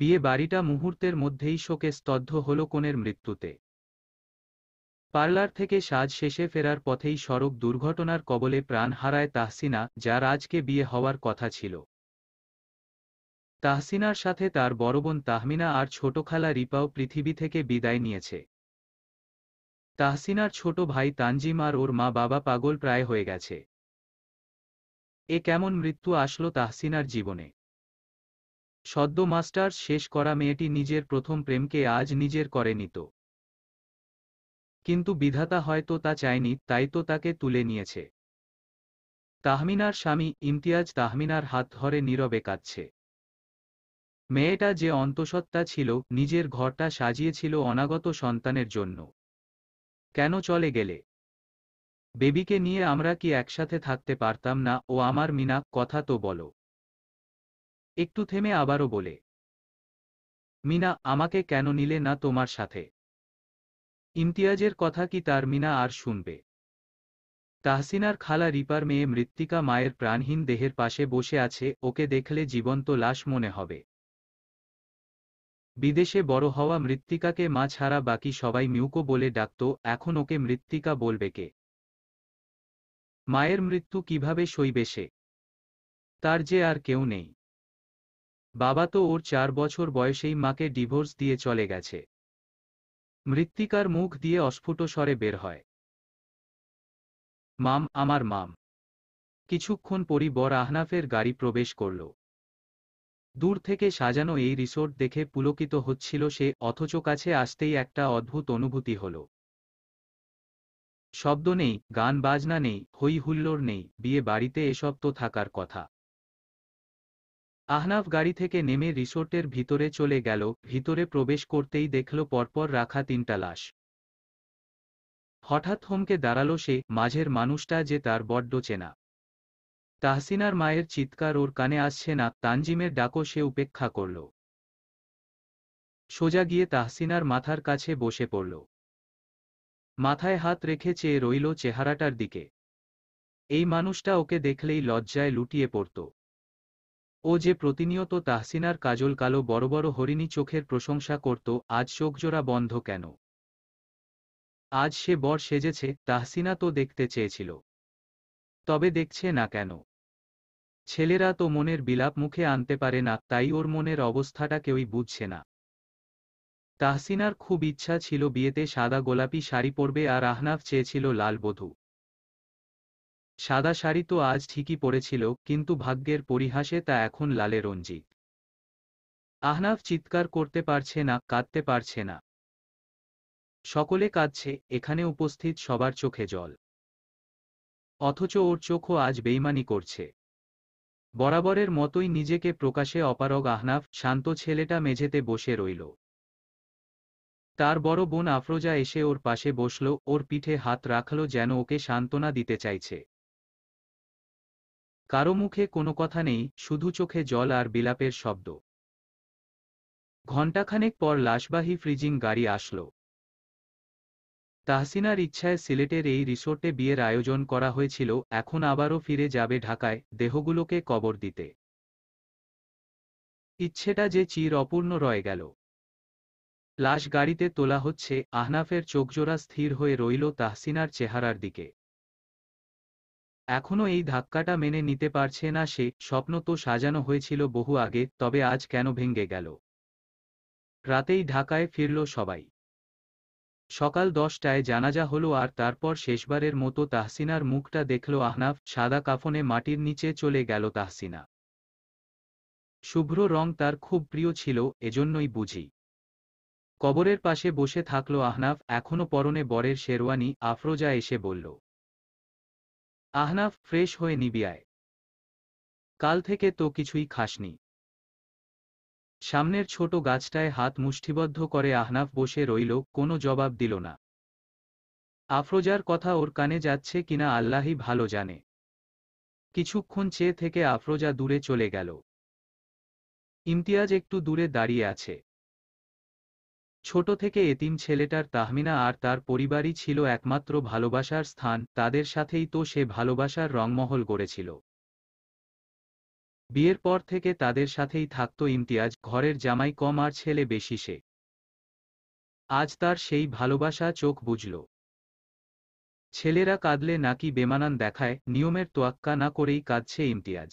বিয়ে বাড়িটা মুহূর্তের মধ্যেই শোকে স্তব্ধ হল কনের মৃত্যুতে পার্লার থেকে সাজ শেষে ফেরার পথেই সড়ক দুর্ঘটনার কবলে প্রাণ হারায় তাহসিনা যার আজকে বিয়ে হওয়ার কথা ছিল তাহসিনার সাথে তার বড় বোন তাহমিনা আর ছোটখালা রিপাও পৃথিবী থেকে বিদায় নিয়েছে তাহসিনার ছোট ভাই তানজিম আর ওর মা বাবা পাগল প্রায় হয়ে গেছে এ কেমন মৃত্যু আসলো তাহসিনার জীবনে সদ্য মাস্টার্স শেষ করা মেয়েটি নিজের প্রথম প্রেমকে আজ নিজের করে নিত কিন্তু বিধাতা হয়তো তা চায়নি তাই তো তাকে তুলে নিয়েছে তাহমিনার স্বামী ইমতিয়াজ তাহমিনার হাত ধরে নীরবে কাঁদছে মেয়েটা যে অন্তঃসত্ত্বা ছিল নিজের ঘরটা সাজিয়েছিল অনাগত সন্তানের জন্য কেন চলে গেলে বেবিকে নিয়ে আমরা কি একসাথে থাকতে পারতাম না ও আমার মিনা কথা তো বলো একটু থেমে আবারও বলে মিনা আমাকে কেন নিলে না তোমার সাথে ইমতিয়াজের কথা কি তার মিনা আর শুনবে তাহসিনার খালা রিপার মেয়ে মৃত্তিকা মায়ের প্রাণহীন দেহের পাশে বসে আছে ওকে দেখলে জীবন্ত লাশ মনে হবে বিদেশে বড় হওয়া মৃত্তিকাকে মা ছাড়া বাকি সবাই মিউকো বলে ডাকত এখন ওকে মৃত্তিকা বলবে কে মায়ের মৃত্যু কিভাবে সইবে সে তার যে আর কেউ নেই বাবা তো ওর চার বছর বয়সেই মাকে ডিভোর্স দিয়ে চলে গেছে মৃত্তিকার মুখ দিয়ে অস্ফুট স্বরে বের হয় মাম আমার মাম কিছুক্ষণ পরই বর আহনাফের গাড়ি প্রবেশ করল দূর থেকে সাজানো এই রিসোর্ট দেখে পুলকিত হচ্ছিল সে অথচ কাছে আসতেই একটা অদ্ভুত অনুভূতি হল শব্দ নেই গান বাজনা নেই হৈ হুল্লোড় নেই বিয়ে বাড়িতে এসব তো থাকার কথা আহনাফ গাড়ি থেকে নেমে রিসোর্টের ভিতরে চলে গেল ভিতরে প্রবেশ করতেই দেখল পরপর রাখা তিনটা লাশ হঠাৎ হোমকে দাঁড়ালো সে মাঝের মানুষটা যে তার বড্ড চেনা তাহসিনার মায়ের চিৎকার ওর কানে আসছে না তানজিমের ডাকও সে উপেক্ষা করল সোজা গিয়ে তাহসিনার মাথার কাছে বসে পড়ল মাথায় হাত রেখে চেয়ে রইল চেহারাটার দিকে এই মানুষটা ওকে দেখলেই লজ্জায় লুটিয়ে পড়ত ও যে প্রতিনিয়ত তাহসিনার কাজল কালো বড় বড় হরিণী চোখের প্রশংসা করত আজ চোখজোড়া বন্ধ কেন আজ সে বর সেজেছে তাহসিনা তো দেখতে চেয়েছিল তবে দেখছে না কেন ছেলেরা তো মনের বিলাপ মুখে আনতে পারে না তাই ওর মনের অবস্থাটা কেউই বুঝছে না তাহসিনার খুব ইচ্ছা ছিল বিয়েতে সাদা গোলাপি শাড়ি পরবে আর আহনাফ চেয়েছিল লাল বধূ সাদা শাড়ি তো আজ ঠিকই পরেছিল কিন্তু ভাগ্যের পরিহাসে তা এখন লালে রঞ্জি আহনাফ চিৎকার করতে পারছে না কাঁদতে পারছে না সকলে কাঁদছে এখানে উপস্থিত সবার চোখে জল অথচ ওর চোখও আজ বেইমানি করছে বরাবরের মতোই নিজেকে প্রকাশে অপারগ আহনাফ শান্ত ছেলেটা মেঝেতে বসে রইল তার বড় বোন আফরোজা এসে ওর পাশে বসল ওর পিঠে হাত রাখল যেন ওকে সান্ত্বনা দিতে চাইছে কারো মুখে কোনো কথা নেই শুধু চোখে জল আর বিলাপের শব্দ ঘণ্টাখানেক পর লাশবাহী ফ্রিজিং গাড়ি আসল তাহসিনার ইচ্ছায় সিলেটের এই রিসোর্টে বিয়ের আয়োজন করা হয়েছিল এখন আবারও ফিরে যাবে ঢাকায় দেহগুলোকে কবর দিতে ইচ্ছেটা যে চির অপূর্ণ রয়ে গেল লাশ গাড়িতে তোলা হচ্ছে আহনাফের চোখজোড়া স্থির হয়ে রইল তাহসিনার চেহারার দিকে এখনও এই ধাক্কাটা মেনে নিতে পারছে না সে স্বপ্ন তো সাজানো হয়েছিল বহু আগে তবে আজ কেন ভেঙ্গে গেল রাতেই ঢাকায় ফিরল সবাই সকাল দশটায় জানাজা হল আর তারপর শেষবারের মতো তাহসিনার মুখটা দেখল আহনাফ সাদা কাফনে মাটির নিচে চলে গেল তাহসিনা শুভ্র রং তার খুব প্রিয় ছিল এজন্যই বুঝি কবরের পাশে বসে থাকল আহনাফ এখনও পরনে বরের শেরওয়ানি আফরোজা এসে বলল আহনাফ ফ্রেশ হয়ে নিবিয়ায় কাল থেকে তো কিছুই খাসনি সামনের ছোট গাছটায় হাত মুষ্টিবদ্ধ করে আহনাফ বসে রইল কোনো জবাব দিল না আফরোজার কথা ওর কানে যাচ্ছে কিনা আল্লাহই ভালো জানে কিছুক্ষণ চেয়ে থেকে আফরোজা দূরে চলে গেল ইমতিয়াজ একটু দূরে দাঁড়িয়ে আছে ছোট থেকে এতিম ছেলেটার তাহমিনা আর তার পরিবারই ছিল একমাত্র ভালোবাসার স্থান তাদের সাথেই তো সে ভালোবাসার রংমহল গড়েছিল বিয়ের পর থেকে তাদের সাথেই থাকত ইমতিয়াজ ঘরের জামাই কম আর ছেলে বেশি সে আজ তার সেই ভালোবাসা চোখ বুঝল ছেলেরা কাঁদলে নাকি বেমানান দেখায় নিয়মের তোয়াক্কা না করেই কাঁদছে ইমতিয়াজ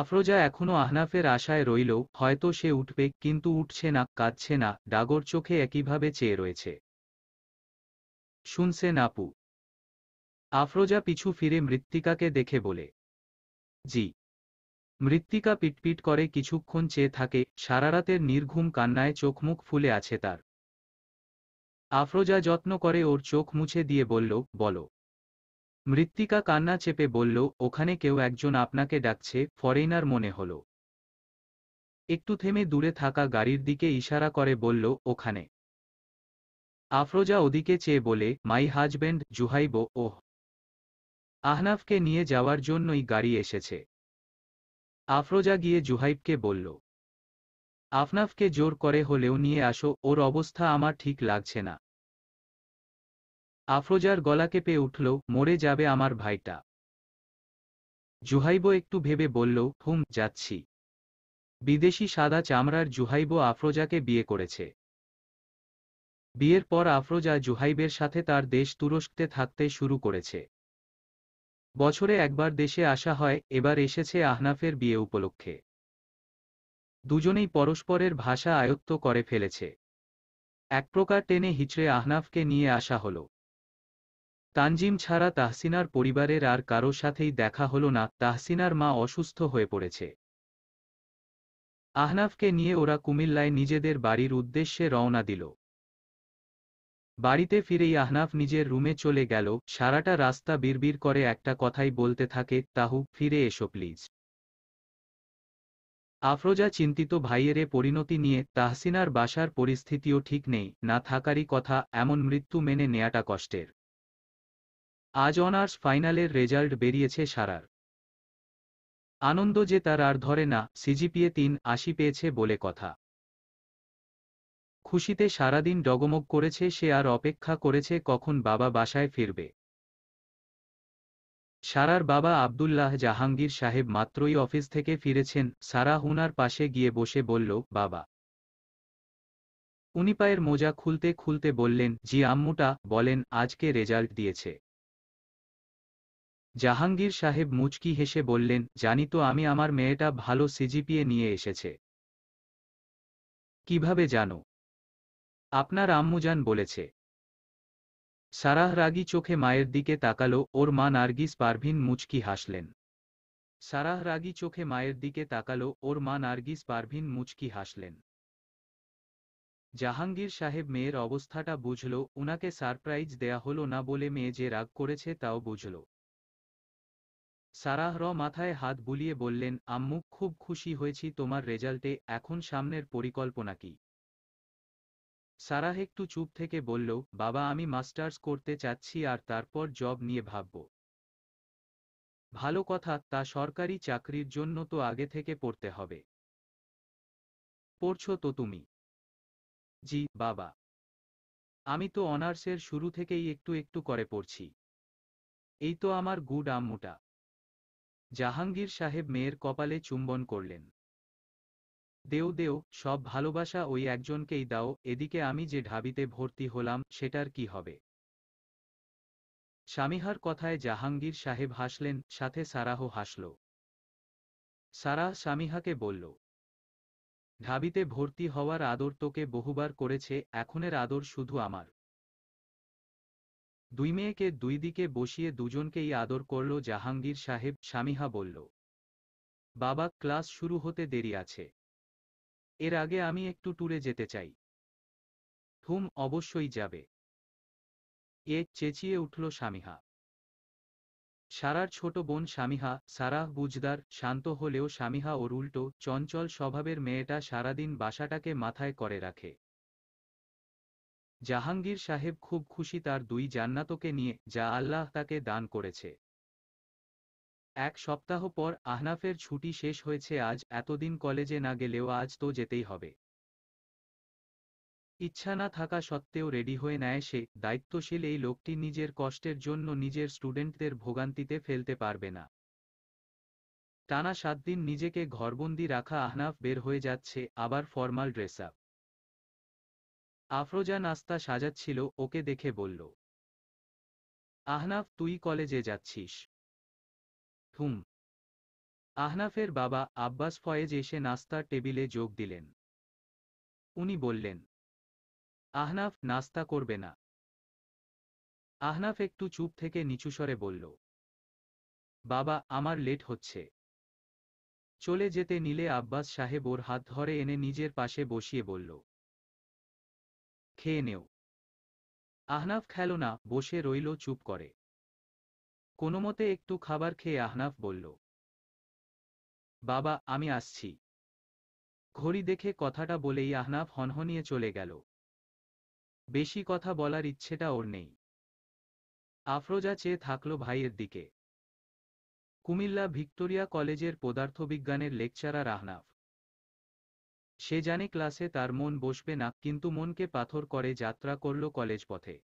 আফরোজা এখনো আহনাফের আশায় রইল হয়তো সে উঠবে কিন্তু উঠছে না কাঁদছে না ডাগর চোখে একইভাবে চেয়ে রয়েছে শুনছে নাপু আফরোজা পিছু ফিরে মৃত্তিকাকে দেখে বলে জি মৃত্তিকা পিটপিট করে কিছুক্ষণ চেয়ে থাকে সারারাতের নির্ঘুম কান্নায় চোখমুখ ফুলে আছে তার আফরোজা যত্ন করে ওর চোখ মুছে দিয়ে বলল বলো মৃত্তিকা কান্না চেপে বলল ওখানে কেউ একজন আপনাকে ডাকছে ফরেনার মনে হল একটু থেমে দূরে থাকা গাড়ির দিকে ইশারা করে বলল ওখানে আফরোজা ওদিকে চেয়ে বলে মাই হাজব্যান্ড জুহাইব ওহ আহনাফকে নিয়ে যাওয়ার জন্যই গাড়ি এসেছে আফরোজা গিয়ে জুহাইবকে বলল আফনাফকে জোর করে হলেও নিয়ে আসো ওর অবস্থা আমার ঠিক লাগছে না আফরোজার গলা কেঁপে উঠল মরে যাবে আমার ভাইটা জুহাইব একটু ভেবে বলল হুম যাচ্ছি বিদেশি সাদা চামড়ার জুহাইব আফরোজাকে বিয়ে করেছে বিয়ের পর আফরোজা জুহাইবের সাথে তার দেশ তুরস্কতে থাকতে শুরু করেছে বছরে একবার দেশে আসা হয় এবার এসেছে আহনাফের বিয়ে উপলক্ষে দুজনেই পরস্পরের ভাষা আয়ত্ত করে ফেলেছে এক প্রকার টেনে হিচড়ে আহনাফকে নিয়ে আসা হলো তানজিম ছাড়া তাহসিনার পরিবারের আর কারো সাথেই দেখা হলো না তাহসিনার মা অসুস্থ হয়ে পড়েছে আহনাফকে নিয়ে ওরা কুমিল্লায় নিজেদের বাড়ির উদ্দেশ্যে রওনা দিল বাড়িতে ফিরেই আহনাফ নিজের রুমে চলে গেল সারাটা রাস্তা বিড়বিড় করে একটা কথাই বলতে থাকে তাহু ফিরে এসো প্লিজ আফরোজা চিন্তিত ভাইয়েরে পরিণতি নিয়ে তাহসিনার বাসার পরিস্থিতিও ঠিক নেই না থাকারই কথা এমন মৃত্যু মেনে নেয়াটা কষ্টের আজ অনার্স ফাইনালের রেজাল্ট বেরিয়েছে সারার আনন্দ যে তার আর ধরে না সিজিপিএ তিন আশি পেয়েছে বলে কথা খুশিতে সারাদিন ডগমগ করেছে সে আর অপেক্ষা করেছে কখন বাবা বাসায় ফিরবে সারার বাবা আবদুল্লাহ জাহাঙ্গীর সাহেব মাত্রই অফিস থেকে ফিরেছেন সারা হুনার পাশে গিয়ে বসে বলল বাবা উনি পায়ের মোজা খুলতে খুলতে বললেন জি আম্মুটা বলেন আজকে রেজাল্ট দিয়েছে জাহাঙ্গীর সাহেব মুচকি হেসে বললেন জানি তো আমি আমার মেয়েটা ভালো সিজিপিএ নিয়ে এসেছে কিভাবে জানো আপনার আম্মুজান বলেছে সারাহ রাগি চোখে মায়ের দিকে তাকালো ওর মা নার্গিস পারভিন মুচকি হাসলেন সারাহ রাগি চোখে মায়ের দিকে তাকালো ওর মা নার্গিস পারভিন মুচকি হাসলেন জাহাঙ্গীর সাহেব মেয়ের অবস্থাটা বুঝল উনাকে সারপ্রাইজ দেয়া হলো না বলে মেয়ে যে রাগ করেছে তাও বুঝল সারাহ র মাথায় হাত বুলিয়ে বললেন আম্মু খুব খুশি হয়েছি তোমার রেজাল্টে এখন সামনের পরিকল্পনা কি সারাহ একটু চুপ থেকে বলল বাবা আমি মাস্টার্স করতে চাচ্ছি আর তারপর জব নিয়ে ভাবব ভালো কথা তা সরকারি চাকরির জন্য তো আগে থেকে পড়তে হবে পড়ছ তো তুমি জি বাবা আমি তো অনার্সের শুরু থেকেই একটু একটু করে পড়ছি এই তো আমার গুড আম্মুটা জাহাঙ্গীর সাহেব মেয়ের কপালে চুম্বন করলেন দেও দেও সব ভালোবাসা ওই একজনকেই দাও এদিকে আমি যে ঢাবিতে ভর্তি হলাম সেটার কি হবে স্বামীহার কথায় জাহাঙ্গীর সাহেব হাসলেন সাথে সারাহ হাসল সারাহ স্বামীহাকে বলল ঢাবিতে ভর্তি হওয়ার আদর তোকে বহুবার করেছে এখনের আদর শুধু আমার দুই মেয়েকে দুই দিকে বসিয়ে দুজনকেই আদর করল জাহাঙ্গীর সাহেব স্বামীহা বলল বাবা ক্লাস শুরু হতে দেরি আছে এর আগে আমি একটু ট্যুরে যেতে চাই থুম অবশ্যই যাবে এ চেঁচিয়ে উঠল স্বামীহা সারার ছোট বোন স্বামীহা সারাহ বুজদার শান্ত হলেও স্বামীহা ওর উল্টো চঞ্চল স্বভাবের মেয়েটা সারাদিন বাসাটাকে মাথায় করে রাখে জাহাঙ্গীর সাহেব খুব খুশি তার দুই জান্নাতকে নিয়ে যা আল্লাহ তাকে দান করেছে এক সপ্তাহ পর আহনাফের ছুটি শেষ হয়েছে আজ এতদিন কলেজে না গেলেও আজ তো যেতেই হবে ইচ্ছা না থাকা সত্ত্বেও রেডি হয়ে নেয় সে দায়িত্বশীল এই লোকটি নিজের কষ্টের জন্য নিজের স্টুডেন্টদের ভোগান্তিতে ফেলতে পারবে না টানা সাত দিন নিজেকে ঘরবন্দি রাখা আহনাফ বের হয়ে যাচ্ছে আবার ফর্মাল ড্রেস আপ আফরোজা নাস্তা সাজাচ্ছিল ওকে দেখে বলল আহনাফ তুই কলেজে যাচ্ছিস হুম আহনাফের বাবা আব্বাস ফয়েজ এসে নাস্তার টেবিলে যোগ দিলেন উনি বললেন আহনাফ নাস্তা করবে না আহনাফ একটু চুপ থেকে নিচুসরে বলল বাবা আমার লেট হচ্ছে চলে যেতে নিলে আব্বাস সাহেব ওর হাত ধরে এনে নিজের পাশে বসিয়ে বলল খেয়ে নেও আহনাফ খেল না বসে রইল চুপ করে কোনোমতে একটু খাবার খেয়ে আহনাফ বলল বাবা আমি আসছি ঘড়ি দেখে কথাটা বলেই আহনাফ হনহনিয়ে চলে গেল বেশি কথা বলার ইচ্ছেটা ওর নেই আফরোজা চেয়ে থাকল ভাইয়ের দিকে কুমিল্লা ভিক্টোরিয়া কলেজের পদার্থবিজ্ঞানের লেকচারার আহনাফ সে জানে ক্লাসে তার মন বসবে না কিন্তু মনকে পাথর করে যাত্রা করল কলেজ পথে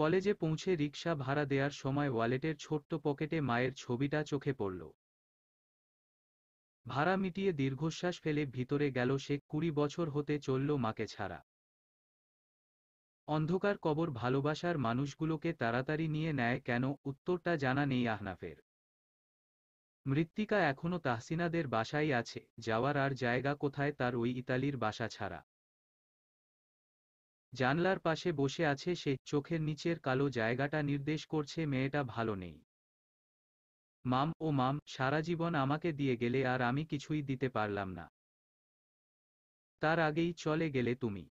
কলেজে পৌঁছে রিক্সা ভাড়া দেওয়ার সময় ওয়ালেটের ছোট্ট পকেটে মায়ের ছবিটা চোখে পড়ল ভাড়া মিটিয়ে দীর্ঘশ্বাস ফেলে ভিতরে গেল সে কুড়ি বছর হতে চলল মাকে ছাড়া অন্ধকার কবর ভালোবাসার মানুষগুলোকে তাড়াতাড়ি নিয়ে নেয় কেন উত্তরটা জানা নেই আহনাফের মৃত্তিকা এখনও তাহসিনাদের বাসায় আছে যাওয়ার আর জায়গা কোথায় তার ওই ইতালির বাসা ছাড়া জানলার পাশে বসে আছে সে চোখের নিচের কালো জায়গাটা নির্দেশ করছে মেয়েটা ভালো নেই মাম ও মাম সারা জীবন আমাকে দিয়ে গেলে আর আমি কিছুই দিতে পারলাম না তার আগেই চলে গেলে তুমি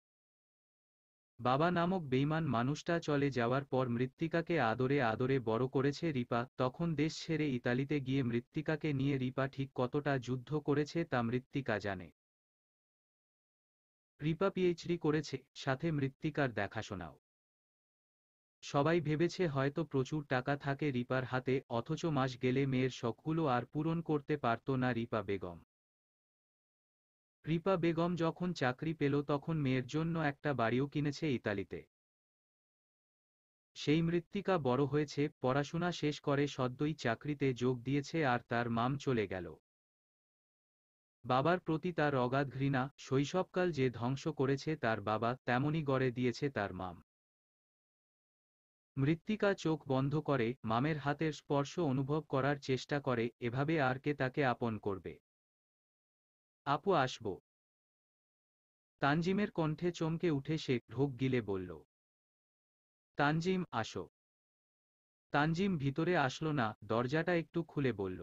বাবা নামক বেইমান মানুষটা চলে যাওয়ার পর মৃত্তিকাকে আদরে আদরে বড় করেছে রিপা তখন দেশ ছেড়ে ইতালিতে গিয়ে মৃত্তিকাকে নিয়ে রিপা ঠিক কতটা যুদ্ধ করেছে তা মৃত্তিকা জানে রিপা পিএইচডি করেছে সাথে মৃত্তিকার দেখাশোনাও সবাই ভেবেছে হয়তো প্রচুর টাকা থাকে রিপার হাতে অথচ মাস গেলে মেয়ের শখগুলো আর পূরণ করতে পারত না রিপা বেগম কৃপা বেগম যখন চাকরি পেল তখন মেয়ের জন্য একটা বাড়িও কিনেছে ইতালিতে সেই মৃত্তিকা বড় হয়েছে পড়াশোনা শেষ করে সদ্যই চাকরিতে যোগ দিয়েছে আর তার মাম চলে গেল বাবার প্রতি তার অগাধ ঘৃণা শৈশবকাল যে ধ্বংস করেছে তার বাবা তেমনই গড়ে দিয়েছে তার মাম মৃত্তিকা চোখ বন্ধ করে মামের হাতের স্পর্শ অনুভব করার চেষ্টা করে এভাবে আর কে তাকে আপন করবে আপু আসব তানজিমের কণ্ঠে চমকে উঠে সে ঢোক গিলে বলল তানজিম আসো তানজিম ভিতরে আসলো না দরজাটা একটু খুলে বলল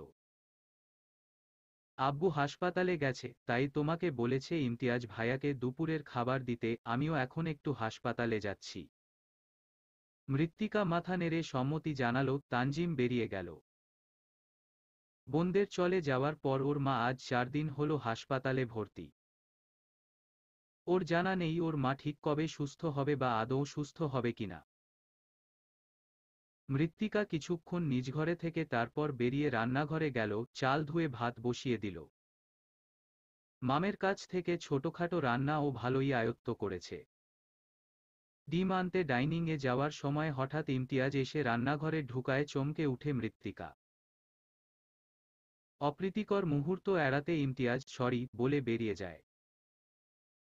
আব্বু হাসপাতালে গেছে তাই তোমাকে বলেছে ইমতিয়াজ ভাইয়াকে দুপুরের খাবার দিতে আমিও এখন একটু হাসপাতালে যাচ্ছি মৃত্তিকা মাথা নেড়ে সম্মতি জানালো তানজিম বেরিয়ে গেল বোনদের চলে যাওয়ার পর ওর মা আজ চার দিন হল হাসপাতালে ভর্তি ওর জানা নেই ওর মা ঠিক কবে সুস্থ হবে বা আদৌ সুস্থ হবে কিনা মৃত্তিকা কিছুক্ষণ নিজ ঘরে থেকে তারপর বেরিয়ে রান্নাঘরে গেল চাল ধুয়ে ভাত বসিয়ে দিল মামের কাছ থেকে ছোটখাটো রান্না ও ভালোই আয়ত্ত করেছে ডিম আনতে ডাইনিংয়ে যাওয়ার সময় হঠাৎ ইমতিয়াজ এসে রান্নাঘরে ঢুকায় চমকে উঠে মৃত্তিকা অপ্রীতিকর মুহূর্ত এড়াতে ইমতিয়াজ সরি বলে বেরিয়ে যায়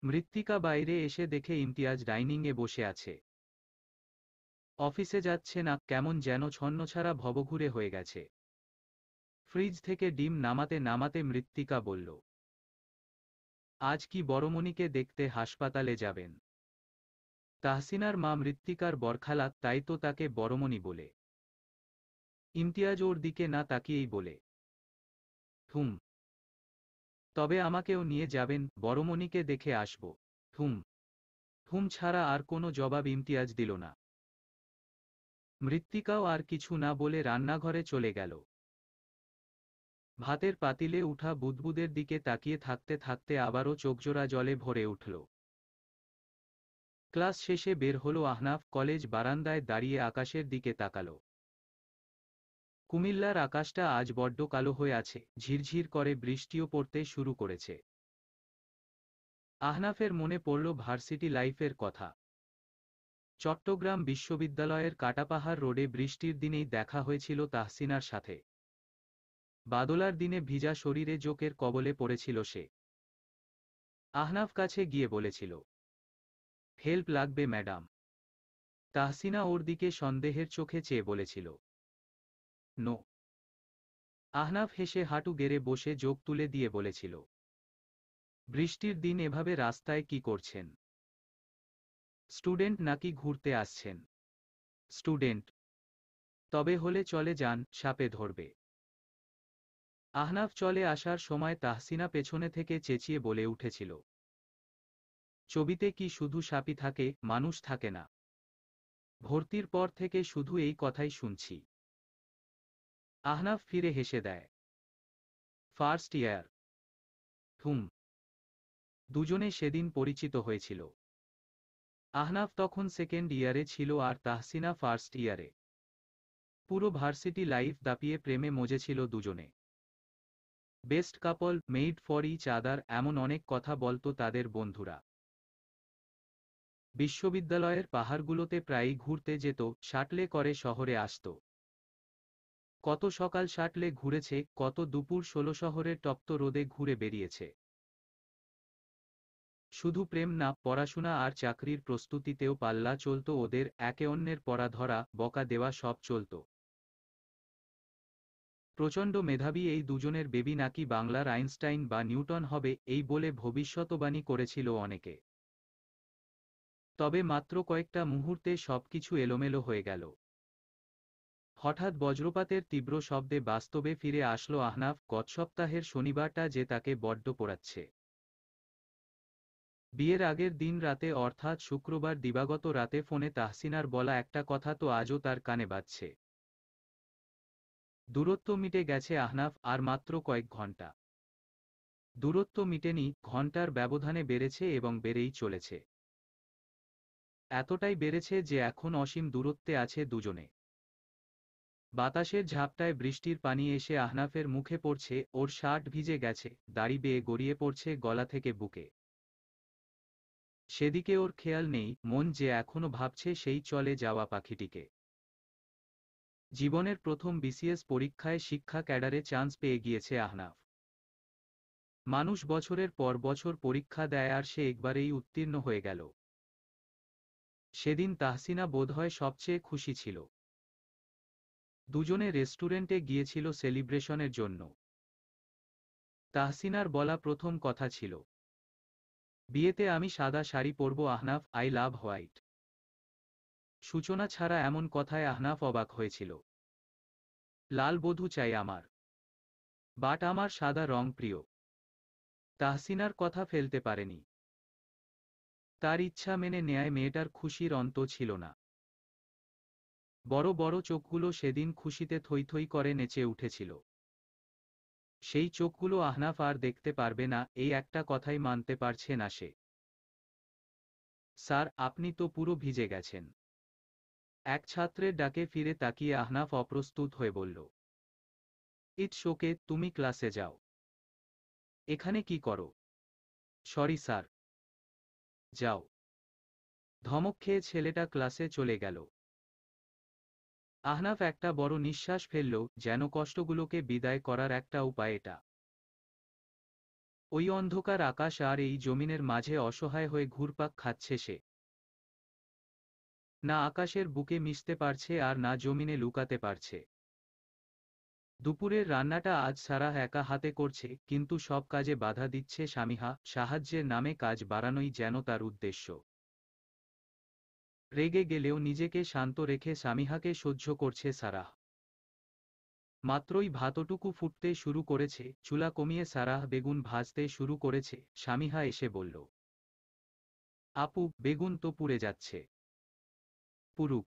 মৃত্তিকা বাইরে এসে দেখে ইমতিয়াজ ডাইনিংয়ে বসে আছে অফিসে যাচ্ছে না কেমন যেন ছন্নছাড়া ভবঘুরে হয়ে গেছে ফ্রিজ থেকে ডিম নামাতে নামাতে মৃত্তিকা বলল আজ কি বড়মণিকে দেখতে হাসপাতালে যাবেন তাহসিনার মা মৃত্তিকার বরখালা তাই তো তাকে বড়মণি বলে ইমতিয়াজ ওর দিকে না তাকিয়েই বলে থুম তবে আমাকেও নিয়ে যাবেন বড়মণিকে দেখে আসব থুম থুম ছাড়া আর কোনো জবাব ইমতিয়াজ দিল না মৃত্তিকাও আর কিছু না বলে রান্নাঘরে চলে গেল ভাতের পাতিলে উঠা বুদবুদের দিকে তাকিয়ে থাকতে থাকতে আবারও চোখজোড়া জলে ভরে উঠল ক্লাস শেষে বের হলো আহনাফ কলেজ বারান্দায় দাঁড়িয়ে আকাশের দিকে তাকালো কুমিল্লার আকাশটা আজ বড্ড কালো হয়ে আছে ঝিরঝির করে বৃষ্টিও পড়তে শুরু করেছে আহনাফের মনে পড়ল ভার্সিটি লাইফের কথা চট্টগ্রাম বিশ্ববিদ্যালয়ের কাটাপাহাড় রোডে বৃষ্টির দিনেই দেখা হয়েছিল তাহসিনার সাথে বাদলার দিনে ভিজা শরীরে জোকের কবলে পড়েছিল সে আহনাফ কাছে গিয়ে বলেছিল হেল্প লাগবে ম্যাডাম তাহসিনা ওর দিকে সন্দেহের চোখে চেয়ে বলেছিল নো আহনাফ হেসে হাঁটু গেড়ে বসে যোগ তুলে দিয়ে বলেছিল বৃষ্টির দিন এভাবে রাস্তায় কি করছেন স্টুডেন্ট নাকি ঘুরতে আসছেন স্টুডেন্ট তবে হলে চলে যান সাপে ধরবে আহনাফ চলে আসার সময় তাহসিনা পেছনে থেকে চেঁচিয়ে বলে উঠেছিল ছবিতে কি শুধু সাপি থাকে মানুষ থাকে না ভর্তির পর থেকে শুধু এই কথাই শুনছি আহনাফ ফিরে হেসে দেয় ফার্স্ট ইয়ার হুম দুজনে সেদিন পরিচিত হয়েছিল আহনাফ তখন সেকেন্ড ইয়ারে ছিল আর তাহসিনা ফার্স্ট ইয়ারে পুরো ভার্সিটি লাইফ দাপিয়ে প্রেমে মজেছিল দুজনে best couple made for each other এমন অনেক কথা বলতো তাদের বন্ধুরা বিশ্ববিদ্যালয়ের পাহাড়গুলোতে প্রায়ই ঘুরতে যেত শাটলে করে শহরে আসত কত সকাল সাটলে ঘুরেছে কত দুপুর ষোলো শহরের তপ্ত রোদে ঘুরে বেরিয়েছে শুধু প্রেম না পড়াশোনা আর চাকরির প্রস্তুতিতেও পাল্লা চলত ওদের একে অন্যের পড়া ধরা বকা দেওয়া সব চলত প্রচণ্ড মেধাবী এই দুজনের বেবি নাকি বাংলার আইনস্টাইন বা নিউটন হবে এই বলে ভবিষ্যৎবাণী করেছিল অনেকে তবে মাত্র কয়েকটা মুহূর্তে সবকিছু এলোমেলো হয়ে গেল হঠাৎ বজ্রপাতের তীব্র শব্দে বাস্তবে ফিরে আসলো আহনাফ গত সপ্তাহের শনিবারটা যে তাকে বড্ড পোড়াচ্ছে বিয়ের আগের দিন রাতে অর্থাৎ শুক্রবার দিবাগত রাতে ফোনে তাহসিনার বলা একটা কথা তো আজও তার কানে বাজছে দূরত্ব মিটে গেছে আহনাফ আর মাত্র কয়েক ঘন্টা দূরত্ব মিটেনি ঘন্টার ব্যবধানে বেড়েছে এবং বেড়েই চলেছে এতটাই বেড়েছে যে এখন অসীম দূরত্বে আছে দুজনে বাতাসের ঝাপটায় বৃষ্টির পানি এসে আহনাফের মুখে পড়ছে ওর শার্ট ভিজে গেছে দাড়ি বেয়ে গড়িয়ে পড়ছে গলা থেকে বুকে সেদিকে ওর খেয়াল নেই মন যে এখনো ভাবছে সেই চলে যাওয়া পাখিটিকে জীবনের প্রথম বিসিএস পরীক্ষায় শিক্ষা ক্যাডারে চান্স পেয়ে গিয়েছে আহনাফ মানুষ বছরের পর বছর পরীক্ষা দেয় আর সে একবারেই উত্তীর্ণ হয়ে গেল সেদিন তাহসিনা বোধহয় সবচেয়ে খুশি ছিল দুজনে রেস্টুরেন্টে গিয়েছিল সেলিব্রেশনের জন্য তাহসিনার বলা প্রথম কথা ছিল বিয়েতে আমি সাদা শাড়ি পরব আহনাফ আই লাভ হোয়াইট সূচনা ছাড়া এমন কথায় আহনাফ অবাক হয়েছিল লাল বধু চাই আমার বাট আমার সাদা রং প্রিয় তাহসিনার কথা ফেলতে পারেনি তার ইচ্ছা মেনে নেয় মেয়েটার খুশির অন্ত ছিল না বড় বড় চোখগুলো সেদিন খুশিতে থইথই করে নেচে উঠেছিল সেই চোখগুলো আহনাফ আর দেখতে পারবে না এই একটা কথাই মানতে পারছে না সে স্যার আপনি তো পুরো ভিজে গেছেন এক ছাত্রের ডাকে ফিরে তাকিয়ে আহনাফ অপ্রস্তুত হয়ে বলল ইট শোকে তুমি ক্লাসে যাও এখানে কি করো সরি স্যার যাও ধমক খেয়ে ছেলেটা ক্লাসে চলে গেল আহনাফ একটা বড় নিঃশ্বাস ফেলল যেন কষ্টগুলোকে বিদায় করার একটা উপায় এটা ওই অন্ধকার আকাশ আর এই জমিনের মাঝে অসহায় হয়ে ঘুরপাক খাচ্ছে সে না আকাশের বুকে মিশতে পারছে আর না জমিনে লুকাতে পারছে দুপুরের রান্নাটা আজ সারা একা হাতে করছে কিন্তু সব কাজে বাধা দিচ্ছে স্বামীহা সাহায্যের নামে কাজ বাড়ানোই যেন তার উদ্দেশ্য রেগে গেলেও নিজেকে শান্ত রেখে স্বামীহাকে সহ্য করছে সারাহ মাত্রই ভাতটুকু ফুটতে শুরু করেছে চুলা কমিয়ে সারাহ বেগুন ভাজতে শুরু করেছে স্বামীহা এসে বলল আপু বেগুন তো পুড়ে যাচ্ছে পুরুক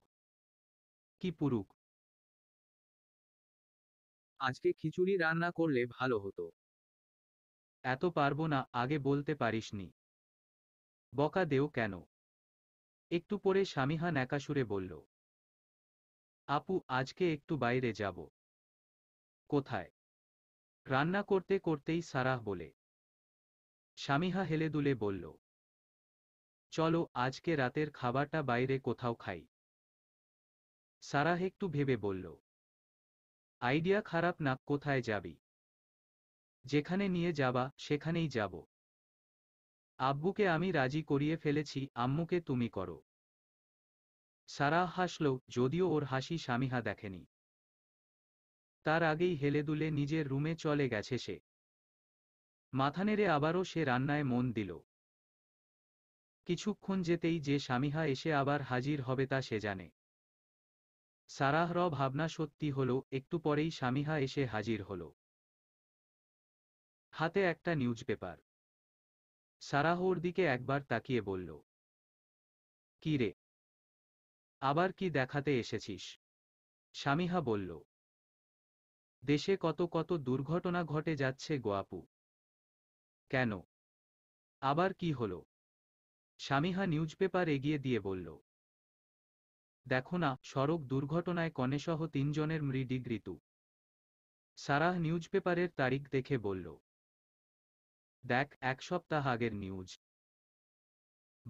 কি পুরুক আজকে খিচুড়ি রান্না করলে ভালো হতো এত পারবো না আগে বলতে পারিসনি বকা দেও কেন একটু পরে স্বামীহা ন্যাকাসুরে বলল আপু আজকে একটু বাইরে যাব কোথায় রান্না করতে করতেই সারাহ বলে স্বামীহা হেলে দুলে বলল চলো আজকে রাতের খাবারটা বাইরে কোথাও খাই সারাহ একটু ভেবে বলল আইডিয়া খারাপ না কোথায় যাবি যেখানে নিয়ে যাবা সেখানেই যাব আব্বুকে আমি রাজি করিয়ে ফেলেছি আম্মুকে তুমি করো সারা হাসল যদিও ওর হাসি স্বামীহা দেখেনি তার আগেই হেলে দুলে নিজের রুমে চলে গেছে সে মাথা নেড়ে আবারও সে রান্নায় মন দিল কিছুক্ষণ যেতেই যে স্বামীহা এসে আবার হাজির হবে তা সে জানে সারাহর ভাবনা সত্যি হল একটু পরেই স্বামীহা এসে হাজির হল হাতে একটা নিউজপেপার সারাহর দিকে একবার তাকিয়ে বলল কি রে আবার কি দেখাতে এসেছিস স্বামীহা বলল দেশে কত কত দুর্ঘটনা ঘটে যাচ্ছে গোয়াপু কেন আবার কি হল স্বামীহা পেপার এগিয়ে দিয়ে বলল দেখো না সড়ক দুর্ঘটনায় কনেসহ তিনজনের মৃডিগ্রিতু সারাহ নিউজপেপারের তারিখ দেখে বলল দেখ এক সপ্তাহ আগের নিউজ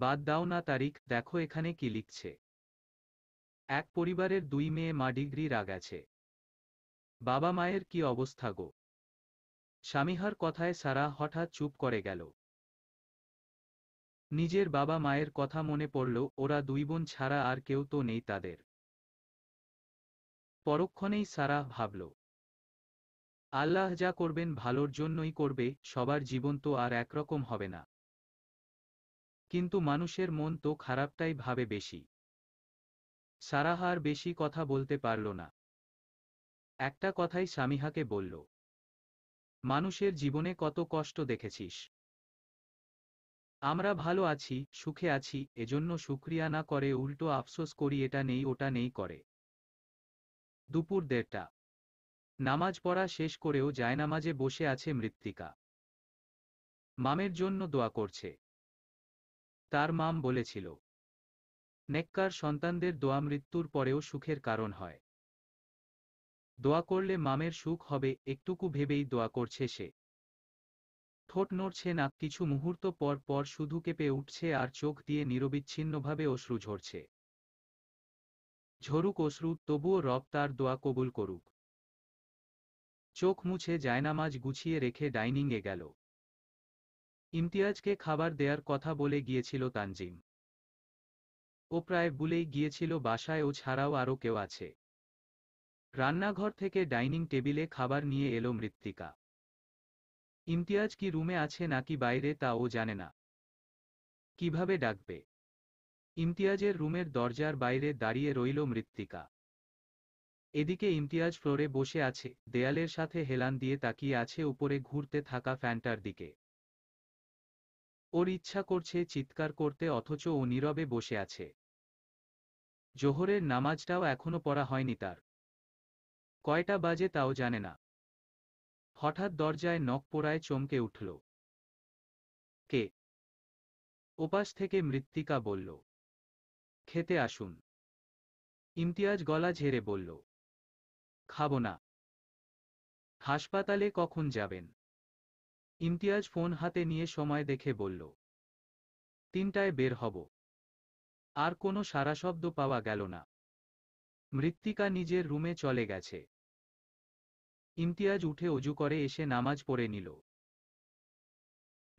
বাদ দাও না তারিখ দেখো এখানে কি লিখছে এক পরিবারের দুই মেয়ে মা ডিগ্রি রাগ আছে বাবা মায়ের কি অবস্থা গো স্বামীহার কথায় সারা হঠাৎ চুপ করে গেল নিজের বাবা মায়ের কথা মনে পড়ল ওরা দুই বোন ছাড়া আর কেউ তো নেই তাদের পরক্ষণেই সারা ভাবল আল্লাহ যা করবেন ভালোর জন্যই করবে সবার জীবন তো আর একরকম হবে না কিন্তু মানুষের মন তো খারাপটাই ভাবে বেশি সারাহার বেশি কথা বলতে পারল না একটা কথাই স্বামীহাকে বলল মানুষের জীবনে কত কষ্ট দেখেছিস আমরা ভালো আছি সুখে আছি এজন্য সুক্রিয়া না করে উল্টো আফসোস করি এটা নেই ওটা নেই করে দুপুর দেড়টা নামাজ পড়া শেষ করেও জায়নামাজে বসে আছে মৃত্তিকা মামের জন্য দোয়া করছে তার মাম বলেছিল নেককার সন্তানদের দোয়া মৃত্যুর পরেও সুখের কারণ হয় দোয়া করলে মামের সুখ হবে একটুকু ভেবেই দোয়া করছে সে ঠোঁট নড়ছে না কিছু মুহূর্ত পর পর শুধু কেঁপে উঠছে আর চোখ দিয়ে নিরবিচ্ছিন্নভাবে অশ্রু ঝরছে ঝরুক অশ্রু তবুও রব তার দোয়া কবুল করুক চোখ মুছে জায়নামাজ গুছিয়ে রেখে ডাইনিংয়ে গেল ইমতিয়াজকে খাবার দেয়ার কথা বলে গিয়েছিল তানজিম ও প্রায় ভুলেই গিয়েছিল বাসায় ও ছাড়াও আরও কেউ আছে রান্নাঘর থেকে ডাইনিং টেবিলে খাবার নিয়ে এলো মৃত্তিকা ইমতিয়াজ কি রুমে আছে নাকি বাইরে তা ও জানে না কিভাবে ডাকবে ইমতিয়াজের রুমের দরজার বাইরে দাঁড়িয়ে রইল মৃত্তিকা এদিকে ইমতিয়াজ ফ্লোরে বসে আছে দেয়ালের সাথে হেলান দিয়ে তাকিয়ে আছে উপরে ঘুরতে থাকা ফ্যানটার দিকে ওর ইচ্ছা করছে চিৎকার করতে অথচ ও নীরবে বসে আছে জোহরের নামাজটাও এখনো পড়া হয়নি তার কয়টা বাজে তাও জানে না হঠাৎ দরজায় নখ পোড়ায় চমকে উঠল কে ওপাশ থেকে মৃত্তিকা বলল খেতে আসুন ইমতিয়াজ গলা ঝেড়ে বলল খাব না হাসপাতালে কখন যাবেন ইমতিয়াজ ফোন হাতে নিয়ে সময় দেখে বলল তিনটায় বের হব আর কোনো সারা শব্দ পাওয়া গেল না মৃত্তিকা নিজের রুমে চলে গেছে ইমতিয়াজ উঠে অজু করে এসে নামাজ পড়ে নিল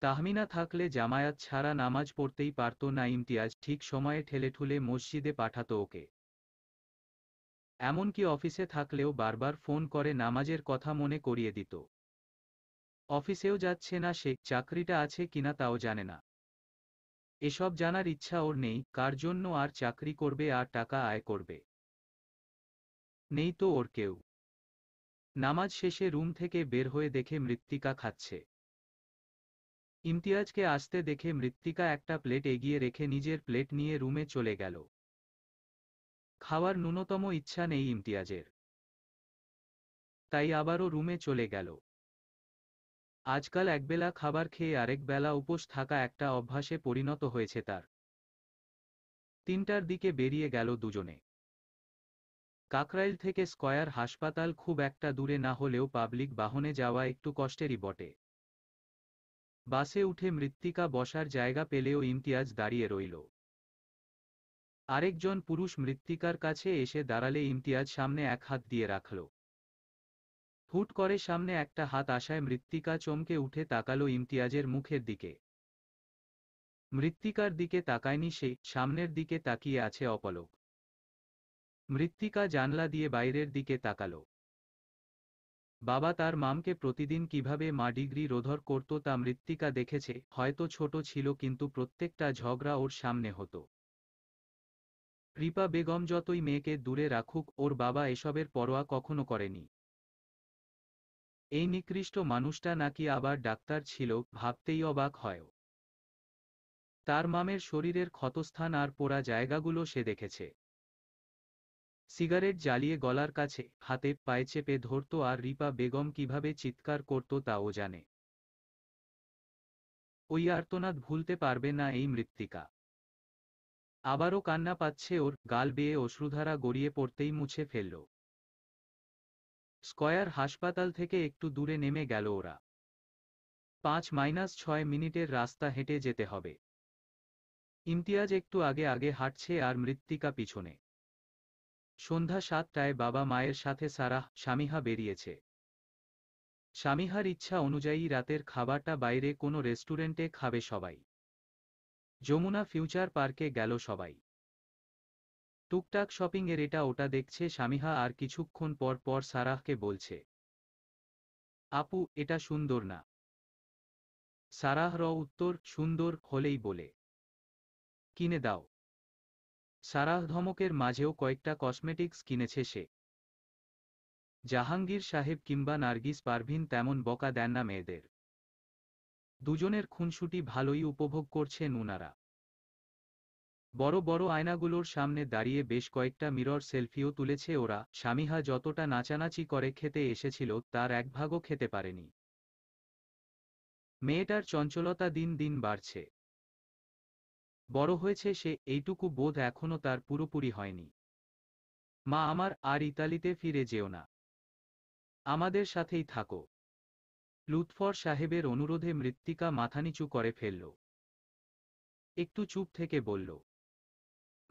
তাহমিনা থাকলে জামায়াত ছাড়া নামাজ পড়তেই পারত না ইমতিয়াজ ঠিক সময়ে ঠেলে ঠুলে মসজিদে পাঠাত ওকে এমনকি অফিসে থাকলেও বারবার ফোন করে নামাজের কথা মনে করিয়ে দিত অফিসেও যাচ্ছে না সে চাকরিটা আছে কিনা তাও জানে না এসব জানার ইচ্ছা ওর নেই কার জন্য আর চাকরি করবে আর টাকা আয় করবে নেই তো ওর কেউ নামাজ শেষে রুম থেকে বের হয়ে দেখে মৃত্তিকা খাচ্ছে ইমতিয়াজকে আসতে দেখে মৃত্তিকা একটা প্লেট এগিয়ে রেখে নিজের প্লেট নিয়ে রুমে চলে গেল খাওয়ার ন্যূনতম ইচ্ছা নেই ইমতিয়াজের তাই আবারও রুমে চলে গেল আজকাল একবেলা খাবার খেয়ে আরেক বেলা উপোস থাকা একটা অভ্যাসে পরিণত হয়েছে তার তিনটার দিকে বেরিয়ে গেল দুজনে কাকরাইল থেকে স্কয়ার হাসপাতাল খুব একটা দূরে না হলেও পাবলিক বাহনে যাওয়া একটু কষ্টেরই বটে বাসে উঠে মৃত্তিকা বসার জায়গা পেলেও ইমতিয়াজ দাঁড়িয়ে রইল আরেকজন পুরুষ মৃত্তিকার কাছে এসে দাঁড়ালে ইমতিয়াজ সামনে এক হাত দিয়ে রাখল হুট করে সামনে একটা হাত আসায় মৃত্তিকা চমকে উঠে তাকালো ইমতিয়াজের মুখের দিকে মৃত্তিকার দিকে তাকায়নি সে সামনের দিকে তাকিয়ে আছে অপলক মৃত্তিকা জানলা দিয়ে বাইরের দিকে তাকালো বাবা তার মামকে প্রতিদিন কিভাবে মা ডিগ্রি রোধর করত তা মৃত্তিকা দেখেছে হয়তো ছোট ছিল কিন্তু প্রত্যেকটা ঝগড়া ওর সামনে হতো রিপা বেগম যতই মেয়েকে দূরে রাখুক ওর বাবা এসবের পরোয়া কখনো করেনি এই নিকৃষ্ট মানুষটা নাকি আবার ডাক্তার ছিল ভাবতেই অবাক হয় তার মামের শরীরের ক্ষতস্থান আর পোড়া জায়গাগুলো সে দেখেছে সিগারেট জ্বালিয়ে গলার কাছে হাতে পায়ে চেপে ধরত আর রিপা বেগম কিভাবে চিৎকার করত তাও জানে ওই আর্তনাদ ভুলতে পারবে না এই মৃত্তিকা আবারও কান্না পাচ্ছে ওর গাল বেয়ে অশ্রুধারা গড়িয়ে পড়তেই মুছে ফেলল স্কয়ার হাসপাতাল থেকে একটু দূরে নেমে গেল ওরা পাঁচ মাইনাস ছয় মিনিটের রাস্তা হেঁটে যেতে হবে ইমতিয়াজ একটু আগে আগে হাঁটছে আর মৃত্তিকা পিছনে সন্ধ্যা সাতটায় বাবা মায়ের সাথে সারাহ স্বামীহা বেরিয়েছে স্বামীহার ইচ্ছা অনুযায়ী রাতের খাবারটা বাইরে কোনো রেস্টুরেন্টে খাবে সবাই যমুনা ফিউচার পার্কে গেল সবাই টুকটাক শপিং এর এটা ওটা দেখছে স্বামীহা আর কিছুক্ষণ পর পর সারাহকে বলছে আপু এটা সুন্দর না সারাহ র উত্তর সুন্দর হলেই বলে কিনে দাও সারাহ ধমকের মাঝেও কয়েকটা কসমেটিক্স কিনেছে সে জাহাঙ্গীর সাহেব কিংবা নার্গিস পারভিন তেমন বকা দেন না মেয়েদের দুজনের খুনসুটি ভালোই উপভোগ করছে নুনারা বড় বড় আয়নাগুলোর সামনে দাঁড়িয়ে বেশ কয়েকটা মিরর সেলফিও তুলেছে ওরা স্বামীহা যতটা নাচানাচি করে খেতে এসেছিল তার এক ভাগও খেতে পারেনি মেয়েটার চঞ্চলতা দিন দিন বাড়ছে বড় হয়েছে সে এইটুকু বোধ এখনও তার পুরোপুরি হয়নি মা আমার আর ইতালিতে ফিরে যেও না আমাদের সাথেই থাকো লুৎফর সাহেবের অনুরোধে মৃত্তিকা মাথানিচু করে ফেলল একটু চুপ থেকে বলল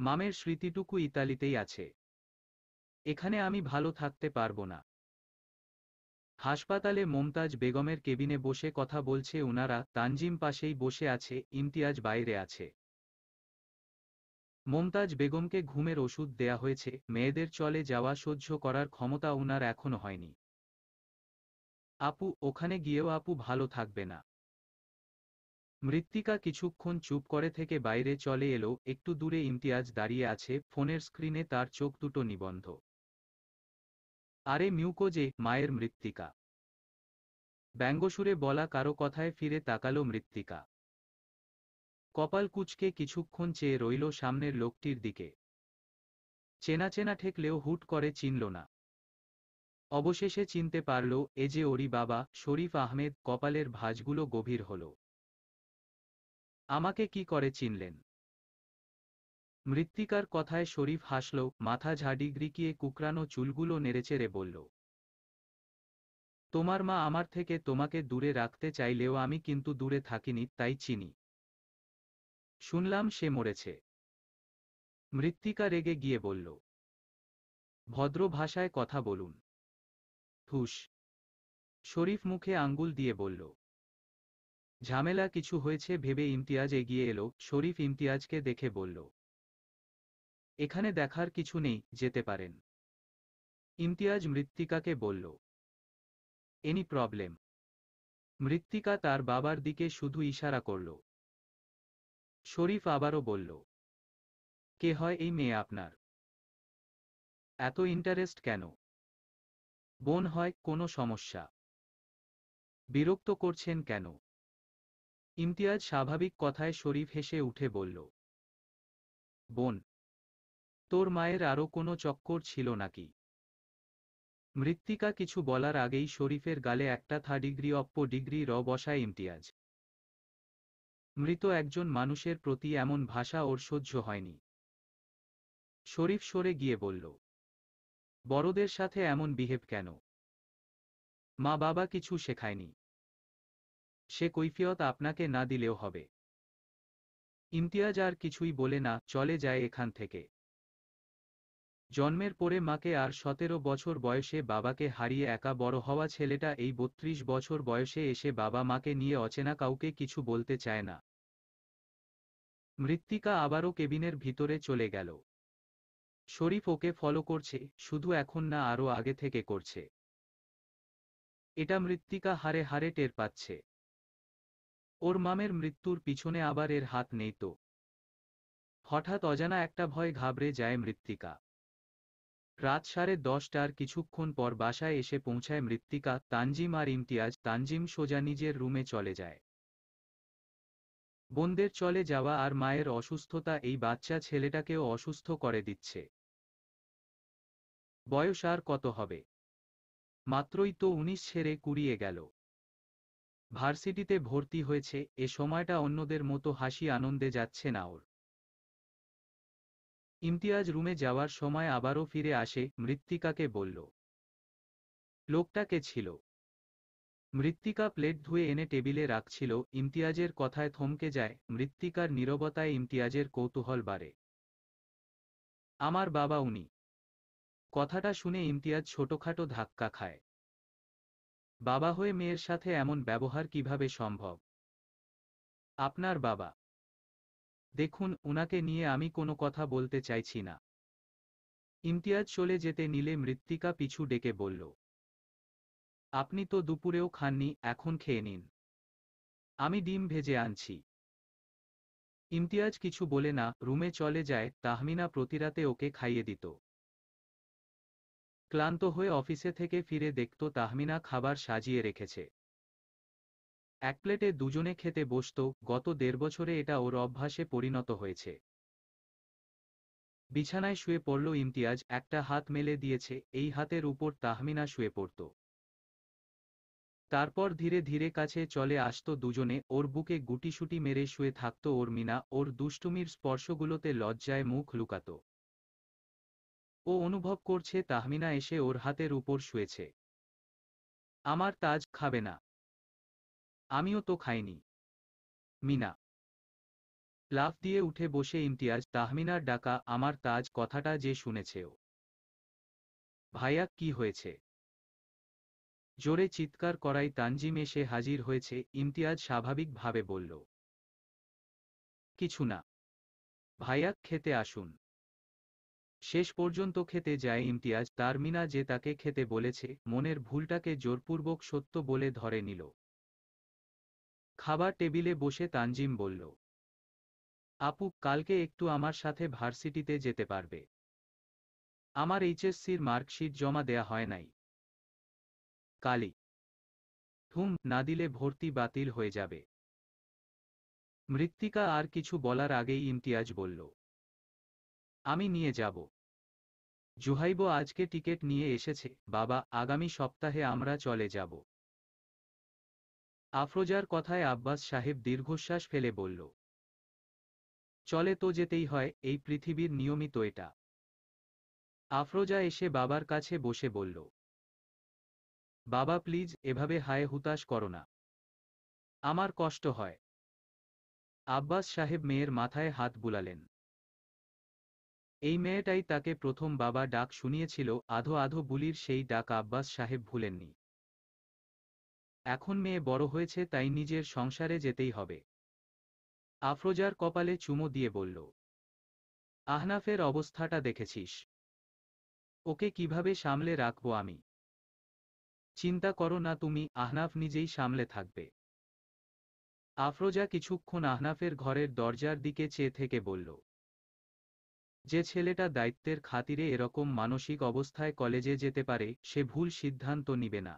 মামের স্মৃতিটুকু ইতালিতেই আছে এখানে আমি ভালো থাকতে পারব না হাসপাতালে মমতাজ বেগমের কেবিনে বসে কথা বলছে ওনারা তানজিম পাশেই বসে আছে ইমতিয়াজ বাইরে আছে মমতাজ বেগমকে ঘুমের ওষুধ দেয়া হয়েছে মেয়েদের চলে যাওয়া সহ্য করার ক্ষমতা ওনার এখনো হয়নি আপু ওখানে গিয়েও আপু ভালো থাকবে না মৃত্তিকা কিছুক্ষণ চুপ করে থেকে বাইরে চলে এলো একটু দূরে ইমতিয়াজ দাঁড়িয়ে আছে ফোনের স্ক্রিনে তার চোখ দুটো নিবন্ধ আরে মিউকোজে মায়ের মৃত্তিকা ব্যঙ্গসুরে বলা কারো কথায় ফিরে তাকালো মৃত্তিকা কপাল কুচকে কিছুক্ষণ চেয়ে রইল সামনের লোকটির দিকে চেনা চেনা ঠেকলেও হুট করে চিনল না অবশেষে চিনতে পারল এ যে ওরি বাবা শরীফ আহমেদ কপালের ভাঁজগুলো গভীর হল আমাকে কি করে চিনলেন মৃত্তিকার কথায় শরীফ হাসল মাথা গ্রিকিয়ে কুকরানো চুলগুলো নেড়েচেড়ে বলল তোমার মা আমার থেকে তোমাকে দূরে রাখতে চাইলেও আমি কিন্তু দূরে থাকিনি তাই চিনি শুনলাম সে মরেছে মৃত্তিকা রেগে গিয়ে বলল ভদ্র ভাষায় কথা বলুন হুস শরীফ মুখে আঙ্গুল দিয়ে বলল ঝামেলা কিছু হয়েছে ভেবে ইমতিয়াজ এগিয়ে এলো শরীফ ইমতিয়াজকে দেখে বলল এখানে দেখার কিছু নেই যেতে পারেন ইমতিয়াজ মৃত্তিকাকে বলল এনি প্রবলেম মৃত্তিকা তার বাবার দিকে শুধু ইশারা করল শরীফ আবারও বলল কে হয় এই মেয়ে আপনার এত ইন্টারেস্ট কেন বোন হয় কোনো সমস্যা বিরক্ত করছেন কেন ইমতিয়াজ স্বাভাবিক কথায় শরীফ হেসে উঠে বলল বোন তোর মায়ের আরও কোনো চক্কর ছিল নাকি মৃত্তিকা কিছু বলার আগেই শরীফের গালে একটা থা ডিগ্রি অপ্প ডিগ্রি র বসায় ইমতিয়াজ মৃত একজন মানুষের প্রতি এমন ভাষা ওর সহ্য হয়নি শরীফ সরে গিয়ে বলল বড়দের সাথে এমন বিহেভ কেন মা বাবা কিছু শেখায়নি সে কৈফিয়ত আপনাকে না দিলেও হবে ইমতিয়াজ আর কিছুই বলে না চলে যায় এখান থেকে জন্মের পরে মাকে আর সতেরো বছর বয়সে বাবাকে হারিয়ে একা বড় হওয়া ছেলেটা এই বত্রিশ বছর বয়সে এসে বাবা মাকে নিয়ে অচেনা কাউকে কিছু বলতে চায় না মৃত্তিকা আবারও কেবিনের ভিতরে চলে গেল শরীফ ওকে ফলো করছে শুধু এখন না আরও আগে থেকে করছে এটা মৃত্তিকা হারে হারে টের পাচ্ছে ওর মামের মৃত্যুর পিছনে আবার এর হাত নেই তো হঠাৎ অজানা একটা ভয় ঘাবড়ে যায় মৃত্তিকা রাত সাড়ে দশটার কিছুক্ষণ পর বাসায় এসে পৌঁছায় মৃত্তিকা তানজিম আর ইমতিয়াজ তানজিম সোজা নিজের রুমে চলে যায় বোনদের চলে যাওয়া আর মায়ের অসুস্থতা এই বাচ্চা ছেলেটাকেও অসুস্থ করে দিচ্ছে বয়স আর কত হবে মাত্রই তো উনিশ সেরে কুড়িয়ে গেল ভার্সিটিতে ভর্তি হয়েছে এ সময়টা অন্যদের মতো হাসি আনন্দে যাচ্ছে না ওর ইমতিয়াজ রুমে যাওয়ার সময় আবারও ফিরে আসে মৃত্তিকাকে বলল লোকটাকে ছিল মৃত্তিকা প্লেট ধুয়ে এনে টেবিলে রাখছিল ইমতিয়াজের কথায় থমকে যায় মৃত্তিকার নীরবতায় ইমতিয়াজের কৌতূহল বাড়ে আমার বাবা উনি কথাটা শুনে ইমতিয়াজ ছোটখাটো ধাক্কা খায় বাবা হয়ে মেয়ের সাথে এমন ব্যবহার কিভাবে সম্ভব আপনার বাবা দেখুন ওনাকে নিয়ে আমি কোনো কথা বলতে চাইছি না ইমতিয়াজ চলে যেতে নিলে মৃত্তিকা পিছু ডেকে বলল আপনি তো দুপুরেও খাননি এখন খেয়ে নিন আমি ডিম ভেজে আনছি ইমতিয়াজ কিছু বলে না রুমে চলে যায় তাহমিনা প্রতিরাতে ওকে খাইয়ে দিত ক্লান্ত হয়ে অফিসে থেকে ফিরে দেখত তাহমিনা খাবার সাজিয়ে রেখেছে এক প্লেটে দুজনে খেতে বসত গত দেড় বছরে এটা ওর অভ্যাসে পরিণত হয়েছে বিছানায় শুয়ে পড়ল ইমতিয়াজ একটা হাত মেলে দিয়েছে এই হাতের উপর তাহমিনা শুয়ে পড়ত তারপর ধীরে ধীরে কাছে চলে আসত দুজনে ওর বুকে গুটিসুটি মেরে শুয়ে থাকত ওর মিনা ওর দুষ্টুমির স্পর্শগুলোতে লজ্জায় মুখ লুকাতো ও অনুভব করছে তাহমিনা এসে ওর হাতের উপর শুয়েছে আমার তাজ খাবে না আমিও তো খাইনি মিনা লাফ দিয়ে উঠে বসে ইমতিয়াজ তাহমিনার ডাকা আমার তাজ কথাটা যে শুনেছেও ভাইয়া কি হয়েছে জোরে চিৎকার করাই তানজিম এসে হাজির হয়েছে ইমতিয়াজ স্বাভাবিকভাবে বলল কিছু না ভাইয়া খেতে আসুন শেষ পর্যন্ত খেতে যায় ইমতিয়াজ তার মিনা যে তাকে খেতে বলেছে মনের ভুলটাকে জোরপূর্বক সত্য বলে ধরে নিল খাবার টেবিলে বসে তানজিম বলল আপু কালকে একটু আমার সাথে ভার্সিটিতে যেতে পারবে আমার এইচএসসির মার্কশিট জমা দেয়া হয় নাই কালি থুম না দিলে ভর্তি বাতিল হয়ে যাবে মৃত্তিকা আর কিছু বলার আগেই ইমতিয়াজ বলল আমি নিয়ে যাব জুহাইব আজকে টিকিট নিয়ে এসেছে বাবা আগামী সপ্তাহে আমরা চলে যাব আফরোজার কথায় আব্বাস সাহেব দীর্ঘশ্বাস ফেলে বলল চলে তো যেতেই হয় এই পৃথিবীর নিয়মিত এটা আফরোজা এসে বাবার কাছে বসে বলল বাবা প্লিজ এভাবে হায় হুতাশ করো না আমার কষ্ট হয় আব্বাস সাহেব মেয়ের মাথায় হাত বুলালেন এই মেয়েটাই তাকে প্রথম বাবা ডাক শুনিয়েছিল আধো আধো বুলির সেই ডাক আব্বাস সাহেব ভুলেননি এখন মেয়ে বড় হয়েছে তাই নিজের সংসারে যেতেই হবে আফরোজার কপালে চুমো দিয়ে বলল আহনাফের অবস্থাটা দেখেছিস ওকে কিভাবে সামলে রাখব আমি চিন্তা করো না তুমি আহনাফ নিজেই সামলে থাকবে আফরোজা কিছুক্ষণ আহনাফের ঘরের দরজার দিকে চেয়ে থেকে বলল যে ছেলেটা দায়িত্বের খাতিরে এরকম মানসিক অবস্থায় কলেজে যেতে পারে সে ভুল সিদ্ধান্ত নিবে না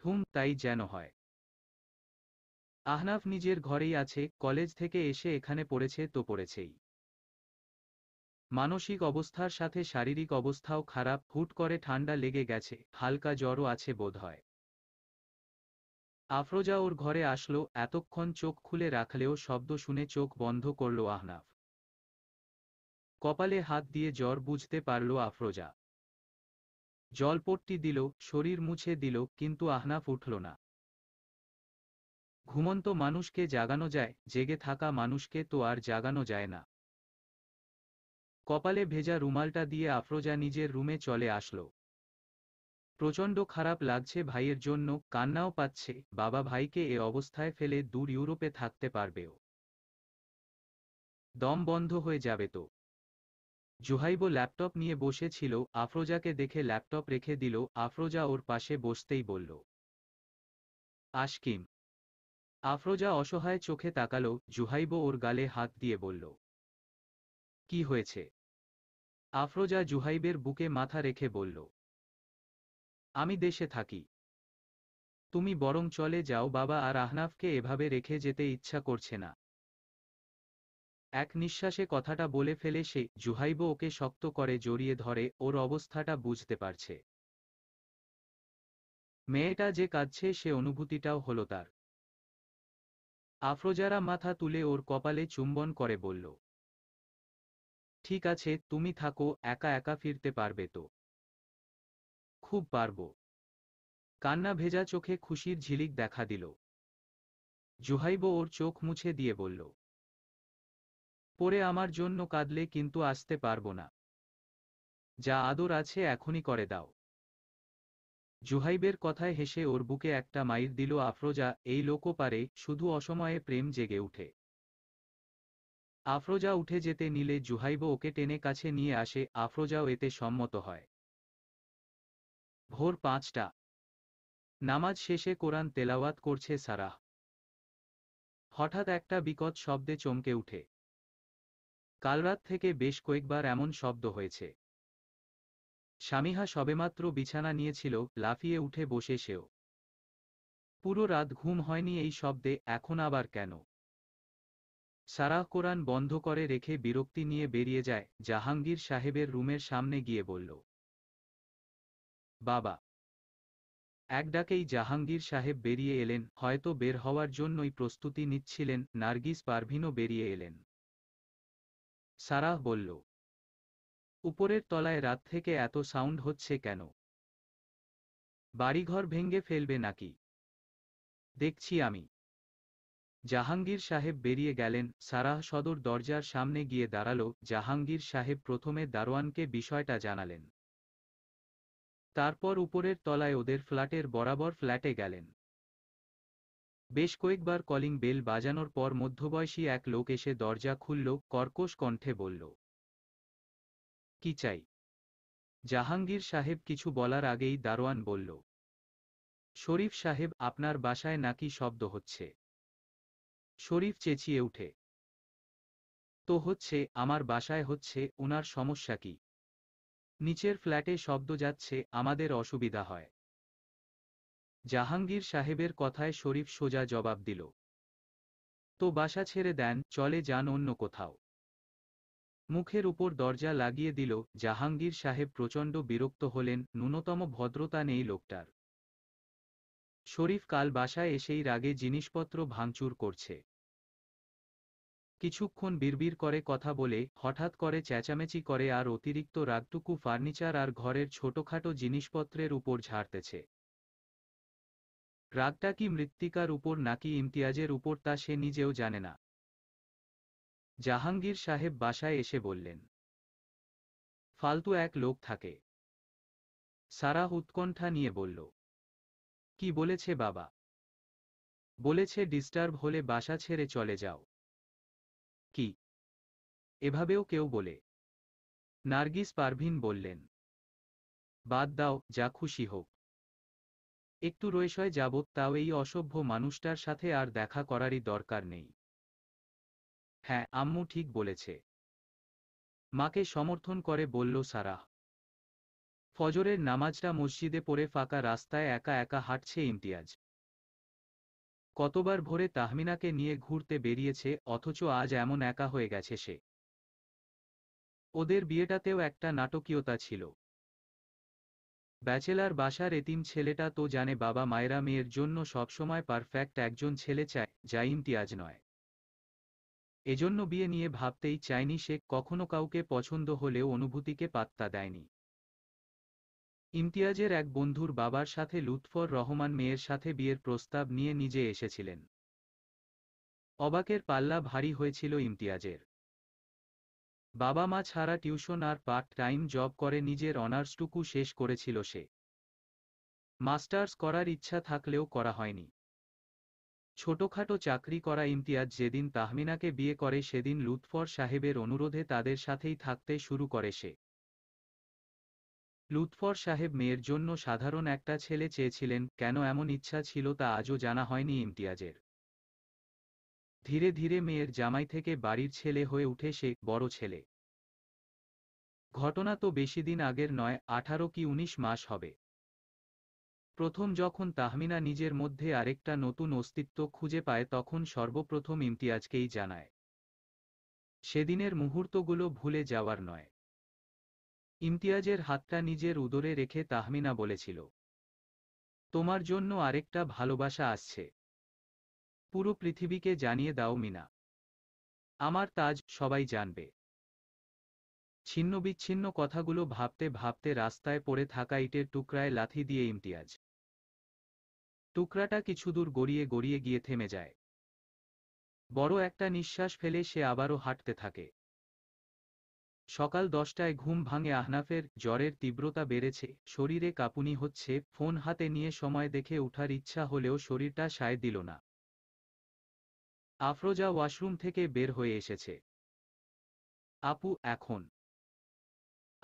থুম তাই যেন হয় আহনাফ নিজের ঘরেই আছে কলেজ থেকে এসে এখানে পড়েছে তো পড়েছেই মানসিক অবস্থার সাথে শারীরিক অবস্থাও খারাপ হুট করে ঠান্ডা লেগে গেছে হালকা জ্বরও আছে বোধ হয় আফরোজা ওর ঘরে আসলো এতক্ষণ চোখ খুলে রাখলেও শব্দ শুনে চোখ বন্ধ করল আহনাফ কপালে হাত দিয়ে জ্বর বুঝতে পারল আফরোজা জলপট্টি দিল শরীর মুছে দিল কিন্তু আহনাফ উঠল না ঘুমন্ত মানুষকে জাগানো যায় জেগে থাকা মানুষকে তো আর জাগানো যায় না কপালে ভেজা রুমালটা দিয়ে আফরোজা নিজের রুমে চলে আসলো প্রচণ্ড খারাপ লাগছে ভাইয়ের জন্য কান্নাও পাচ্ছে বাবা ভাইকে এ অবস্থায় ফেলে দূর ইউরোপে থাকতে পারবেও দম বন্ধ হয়ে যাবে তো জুহাইব ল্যাপটপ নিয়ে বসেছিল আফরোজাকে দেখে ল্যাপটপ রেখে দিল আফরোজা ওর পাশে বসতেই বলল আশকিম আফরোজা অসহায় চোখে তাকাল জুহাইব ওর গালে হাত দিয়ে বলল কি হয়েছে আফরোজা জুহাইবের বুকে মাথা রেখে বলল আমি দেশে থাকি তুমি বরং চলে যাও বাবা আর আহনাফকে এভাবে রেখে যেতে ইচ্ছা করছে না এক নিঃশ্বাসে কথাটা বলে ফেলে সে জুহাইব ওকে শক্ত করে জড়িয়ে ধরে ওর অবস্থাটা বুঝতে পারছে মেয়েটা যে কাঁদছে সে অনুভূতিটাও হল তার আফরোজারা মাথা তুলে ওর কপালে চুম্বন করে বলল ঠিক আছে তুমি থাকো একা একা ফিরতে পারবে তো খুব পারব কান্না ভেজা চোখে খুশির ঝিলিক দেখা দিল জুহাইব ওর চোখ মুছে দিয়ে বলল পরে আমার জন্য কাঁদলে কিন্তু আসতে পারবো না যা আদর আছে এখনই করে দাও জুহাইবের কথায় হেসে ওর বুকে একটা মাইর দিল আফরোজা এই লোকও পারে শুধু অসময়ে প্রেম জেগে উঠে আফরোজা উঠে যেতে নিলে জুহাইব ওকে টেনে কাছে নিয়ে আসে আফরোজাও এতে সম্মত হয় ভোর পাঁচটা নামাজ শেষে কোরআন তেলাওয়াত করছে সারাহ হঠাৎ একটা বিকট শব্দে চমকে উঠে কাল রাত থেকে বেশ কয়েকবার এমন শব্দ হয়েছে স্বামীহা সবেমাত্র বিছানা নিয়েছিল লাফিয়ে উঠে বসে সেও পুরো রাত ঘুম হয়নি এই শব্দে এখন আবার কেন সারাহ কোরআন বন্ধ করে রেখে বিরক্তি নিয়ে বেরিয়ে যায় জাহাঙ্গীর সাহেবের রুমের সামনে গিয়ে বলল বাবা এক ডাকেই জাহাঙ্গীর সাহেব বেরিয়ে এলেন হয়তো বের হওয়ার জন্যই প্রস্তুতি নিচ্ছিলেন নার্গিস পারভিনও বেরিয়ে এলেন সারাহ বলল উপরের তলায় রাত থেকে এত সাউন্ড হচ্ছে কেন বাড়িঘর ভেঙে ফেলবে নাকি দেখছি আমি জাহাঙ্গীর সাহেব বেরিয়ে গেলেন সারাহ সদর দরজার সামনে গিয়ে দাঁড়াল জাহাঙ্গীর সাহেব প্রথমে দারোয়ানকে বিষয়টা জানালেন তারপর উপরের তলায় ওদের ফ্ল্যাটের বরাবর ফ্ল্যাটে গেলেন বেশ কয়েকবার কলিং বেল বাজানোর পর মধ্যবয়সী এক লোক এসে দরজা খুলল কর্কশ কণ্ঠে বলল কি চাই জাহাঙ্গীর সাহেব কিছু বলার আগেই দারোয়ান বলল শরীফ সাহেব আপনার বাসায় নাকি শব্দ হচ্ছে শরীফ চেঁচিয়ে উঠে তো হচ্ছে আমার বাসায় হচ্ছে ওনার সমস্যা কি নিচের ফ্ল্যাটে শব্দ যাচ্ছে আমাদের অসুবিধা হয় জাহাঙ্গীর সাহেবের কথায় শরীফ সোজা জবাব দিল তো বাসা ছেড়ে দেন চলে যান অন্য কোথাও মুখের উপর দরজা লাগিয়ে দিল জাহাঙ্গীর সাহেব প্রচণ্ড বিরক্ত হলেন ন্যূনতম ভদ্রতা নেই লোকটার শরীফ কাল বাসায় এসেই রাগে জিনিসপত্র ভাঙচুর করছে কিছুক্ষণ বিড়বিড় করে কথা বলে হঠাৎ করে চেঁচামেচি করে আর অতিরিক্ত রাগটুকু ফার্নিচার আর ঘরের ছোটখাটো জিনিসপত্রের উপর ঝাড়তেছে রাগটা কি মৃত্তিকার উপর নাকি ইমতিয়াজের উপর তা সে নিজেও জানে না জাহাঙ্গীর সাহেব বাসায় এসে বললেন ফালতু এক লোক থাকে সারা উৎকণ্ঠা নিয়ে বলল কি বলেছে বাবা বলেছে ডিস্টার্ব হলে বাসা ছেড়ে চলে যাও কি এভাবেও কেউ বলে নার্গিস পারভিন বললেন বাদ দাও যা খুশি হোক একটু রৈশয় যাবৎ তাও এই অসভ্য মানুষটার সাথে আর দেখা করারই দরকার নেই হ্যাঁ আম্মু ঠিক বলেছে মাকে সমর্থন করে বলল সারা ফজরের নামাজটা মসজিদে পড়ে ফাঁকা রাস্তায় একা একা হাঁটছে ইমতিয়াজ কতবার ভোরে তাহমিনাকে নিয়ে ঘুরতে বেরিয়েছে অথচ আজ এমন একা হয়ে গেছে সে ওদের বিয়েটাতেও একটা নাটকীয়তা ছিল ব্যাচেলার বাসার এতিম ছেলেটা তো জানে বাবা মায়েরা মেয়ের জন্য সবসময় পারফেক্ট একজন ছেলে চায় যা ইমতিয়াজ নয় এজন্য বিয়ে নিয়ে ভাবতেই চায়নি সে কখনো কাউকে পছন্দ হলেও অনুভূতিকে পাত্তা দেয়নি ইমতিয়াজের এক বন্ধুর বাবার সাথে লুৎফর রহমান মেয়ের সাথে বিয়ের প্রস্তাব নিয়ে নিজে এসেছিলেন অবাকের পাল্লা ভারী হয়েছিল ইমতিয়াজের বাবা মা ছাড়া টিউশন আর পার্ট টাইম জব করে নিজের অনার্সটুকু শেষ করেছিল সে মাস্টার্স করার ইচ্ছা থাকলেও করা হয়নি ছোটখাটো চাকরি করা ইমতিয়াজ যেদিন তাহমিনাকে বিয়ে করে সেদিন লুৎফর সাহেবের অনুরোধে তাদের সাথেই থাকতে শুরু করে সে লুৎফর সাহেব মেয়ের জন্য সাধারণ একটা ছেলে চেয়েছিলেন কেন এমন ইচ্ছা ছিল তা আজও জানা হয়নি ইমতিয়াজের ধীরে ধীরে মেয়ের জামাই থেকে বাড়ির ছেলে হয়ে উঠে সে বড় ছেলে ঘটনা তো বেশি দিন আগের নয় আঠারো কি উনিশ মাস হবে প্রথম যখন তাহমিনা নিজের মধ্যে আরেকটা নতুন অস্তিত্ব খুঁজে পায় তখন সর্বপ্রথম ইমতিয়াজকেই জানায় সেদিনের মুহূর্তগুলো ভুলে যাওয়ার নয় ইমতিয়াজের হাতটা নিজের উদরে রেখে তাহমিনা বলেছিল তোমার জন্য আরেকটা ভালোবাসা আসছে পুরো পৃথিবীকে জানিয়ে দাও মিনা আমার তাজ সবাই জানবে ছিন্ন বিচ্ছিন্ন কথাগুলো ভাবতে ভাবতে রাস্তায় পড়ে থাকা ইটের টুকরায় লাথি দিয়ে ইমতিয়াজ টুকরাটা কিছুদূর গড়িয়ে গড়িয়ে গিয়ে থেমে যায় বড় একটা নিঃশ্বাস ফেলে সে আবারও হাঁটতে থাকে সকাল দশটায় ঘুম ভাঙে আহনাফের জ্বরের তীব্রতা বেড়েছে শরীরে কাঁপুনি হচ্ছে ফোন হাতে নিয়ে সময় দেখে উঠার ইচ্ছা হলেও শরীরটা সায় দিল না আফরোজা ওয়াশরুম থেকে বের হয়ে এসেছে আপু এখন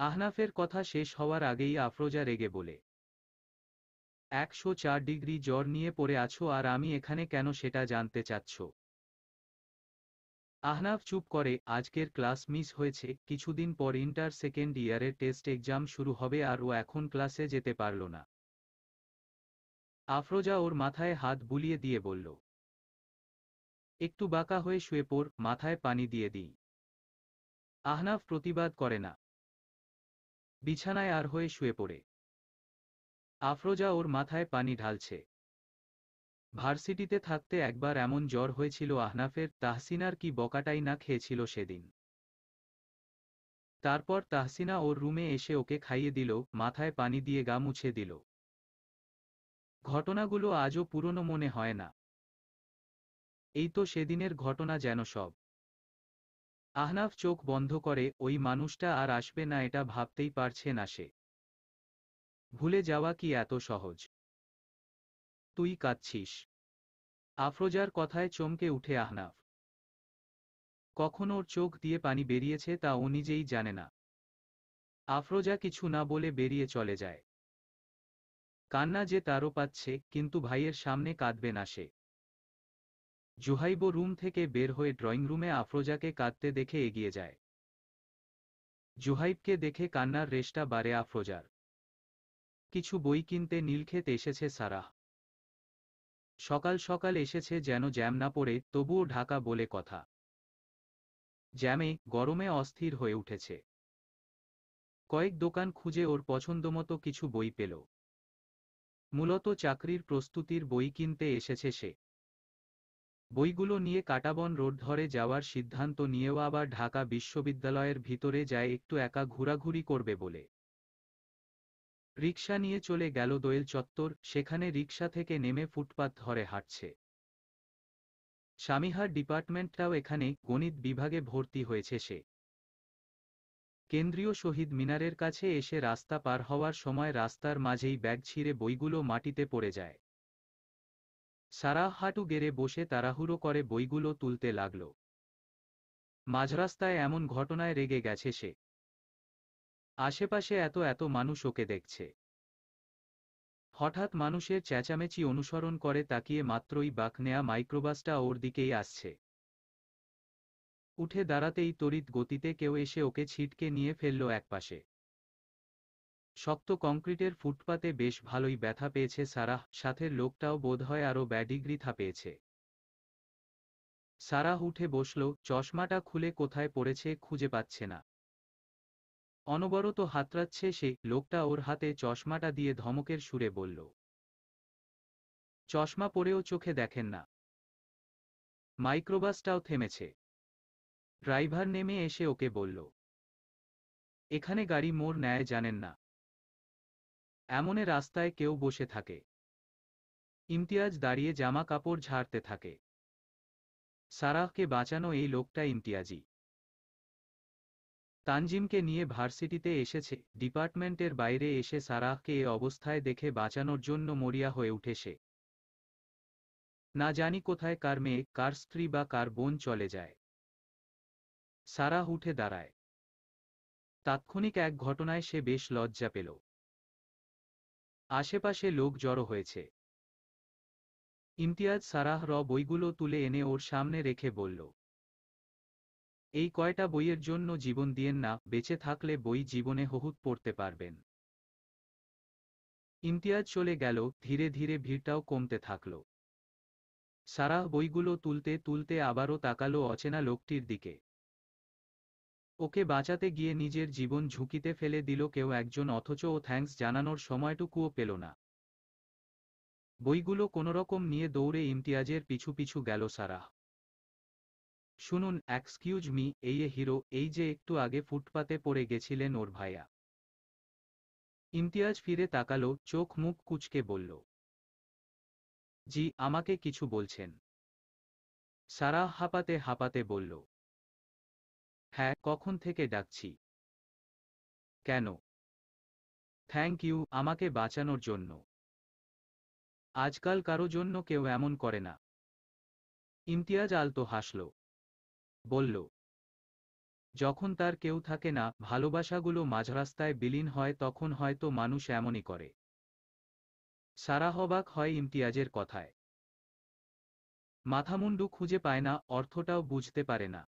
আহনাফের কথা শেষ হওয়ার আগেই আফরোজা রেগে বলে একশো চার ডিগ্রি জ্বর নিয়ে পড়ে আছো আর আমি এখানে কেন সেটা জানতে চাচ্ছ আহনাফ চুপ করে আজকের ক্লাস মিস হয়েছে কিছুদিন পর ইন্টার সেকেন্ড ইয়ারের টেস্ট এক্সাম শুরু হবে আর ও এখন ক্লাসে যেতে পারল না আফরোজা ওর মাথায় হাত বুলিয়ে দিয়ে বলল একটু বাঁকা হয়ে শুয়ে পড় মাথায় পানি দিয়ে দিই আহনাফ প্রতিবাদ করে না বিছানায় আর হয়ে শুয়ে পড়ে আফরোজা ওর মাথায় পানি ঢালছে ভার্সিটিতে থাকতে একবার এমন জ্বর হয়েছিল আহনাফের তাহসিনার কি বকাটাই না খেয়েছিল সেদিন তারপর তাহসিনা ওর রুমে এসে ওকে খাইয়ে দিল মাথায় পানি দিয়ে গা মুছে দিল ঘটনাগুলো আজও পুরনো মনে হয় না এই তো সেদিনের ঘটনা যেন সব আহনাফ চোখ বন্ধ করে ওই মানুষটা আর আসবে না এটা ভাবতেই পারছে না সে ভুলে যাওয়া কি এত সহজ তুই কাঁদছিস আফরোজার কথায় চমকে উঠে আহনাফ কখন ওর চোখ দিয়ে পানি বেরিয়েছে তা ও নিজেই জানে না আফরোজা কিছু না বলে বেরিয়ে চলে যায় কান্না যে তারও পাচ্ছে কিন্তু ভাইয়ের সামনে কাঁদবে না সে জুহাইব রুম থেকে বের হয়ে ড্রয়িং রুমে আফরোজাকে কাঁদতে দেখে এগিয়ে যায় জুহাইবকে দেখে কান্নার রেশটা বাড়ে আফরোজার কিছু বই কিনতে নীলক্ষেত এসেছে সারাহ সকাল সকাল এসেছে যেন জ্যাম না পড়ে তবুও ঢাকা বলে কথা জ্যামে গরমে অস্থির হয়ে উঠেছে কয়েক দোকান খুঁজে ওর পছন্দমতো কিছু বই পেল মূলত চাকরির প্রস্তুতির বই কিনতে এসেছে সে বইগুলো নিয়ে কাটাবন রোড ধরে যাওয়ার সিদ্ধান্ত নিয়েও আবার ঢাকা বিশ্ববিদ্যালয়ের ভিতরে যায় একটু একা ঘুরাঘুরি করবে বলে রিকশা নিয়ে চলে গেল দোয়েল চত্বর সেখানে রিক্সা থেকে নেমে ফুটপাত ধরে হাঁটছে স্বামীহার ডিপার্টমেন্টটাও এখানে গণিত বিভাগে ভর্তি হয়েছে সে কেন্দ্রীয় শহীদ মিনারের কাছে এসে রাস্তা পার হওয়ার সময় রাস্তার মাঝেই ব্যাগ ছিঁড়ে বইগুলো মাটিতে পড়ে যায় সারা হাঁটু গেড়ে বসে তাড়াহুড়ো করে বইগুলো তুলতে লাগল মাঝরাস্তায় এমন ঘটনায় রেগে গেছে সে আশেপাশে এত এত মানুষ ওকে দেখছে হঠাৎ মানুষের চেঁচামেচি অনুসরণ করে তাকিয়ে মাত্রই বাক নেয়া মাইক্রোবাসটা ওর দিকেই আসছে উঠে দাঁড়াতেই তড়িৎ গতিতে কেউ এসে ওকে ছিটকে নিয়ে ফেলল একপাশে শক্ত কংক্রিটের ফুটপাতে বেশ ভালোই ব্যথা পেয়েছে সারাহ সাথের লোকটাও বোধহয় আরও থা পেয়েছে সারাহ উঠে বসল চশমাটা খুলে কোথায় পড়েছে খুঁজে পাচ্ছে না অনবরত হাতরাচ্ছে সে লোকটা ওর হাতে চশমাটা দিয়ে ধমকের সুরে বলল চশমা পরেও চোখে দেখেন না মাইক্রোবাসটাও থেমেছে ড্রাইভার নেমে এসে ওকে বলল এখানে গাড়ি মোর ন্যায় জানেন না এমনে রাস্তায় কেউ বসে থাকে ইমতিয়াজ দাঁড়িয়ে জামা কাপড় ঝাড়তে থাকে সারাহকে বাঁচানো এই লোকটা ইমতিয়াজি তানজিমকে নিয়ে ভার্সিটিতে এসেছে ডিপার্টমেন্টের বাইরে এসে সারাহকে এ অবস্থায় দেখে বাঁচানোর জন্য মরিয়া হয়ে উঠে সে না জানি কোথায় কার মেয়ে কার স্ত্রী বা কার বোন চলে যায় সারাহ উঠে দাঁড়ায় তাৎক্ষণিক এক ঘটনায় সে বেশ লজ্জা পেল আশেপাশে লোক জড়ো হয়েছে ইমতিয়াজ সারাহ র বইগুলো তুলে এনে ওর সামনে রেখে বলল এই কয়টা বইয়ের জন্য জীবন দিয়েন না বেঁচে থাকলে বই জীবনে হহুত পড়তে পারবেন ইমতিয়াজ চলে গেল ধীরে ধীরে ভিড়টাও কমতে থাকল সারাহ বইগুলো তুলতে তুলতে আবারও তাকালো অচেনা লোকটির দিকে ওকে বাঁচাতে গিয়ে নিজের জীবন ঝুঁকিতে ফেলে দিল কেউ একজন অথচ ও থ্যাংকস জানানোর সময়টুকুও পেল না বইগুলো কোনোরকম নিয়ে দৌড়ে ইমতিয়াজের পিছু পিছু গেল সারা শুনুন এক্সকিউজ মি এই এ হিরো এই যে একটু আগে ফুটপাতে পড়ে গেছিলেন ওর ভাইয়া ইমতিয়াজ ফিরে তাকালো চোখ মুখ কুচকে বলল জি আমাকে কিছু বলছেন সারা হাঁপাতে হাঁপাতে বলল হ্যাঁ কখন থেকে ডাকছি কেন থ্যাংক ইউ আমাকে বাঁচানোর জন্য আজকাল কারো জন্য কেউ এমন করে না ইমতিয়াজ আলতো হাসল বলল যখন তার কেউ থাকে না ভালোবাসাগুলো মাঝরাস্তায় বিলীন হয় তখন হয়তো মানুষ এমনই করে সারা হবাক হয় ইমতিয়াজের কথায় মাথামুন্ডু খুঁজে পায় না অর্থটাও বুঝতে পারে না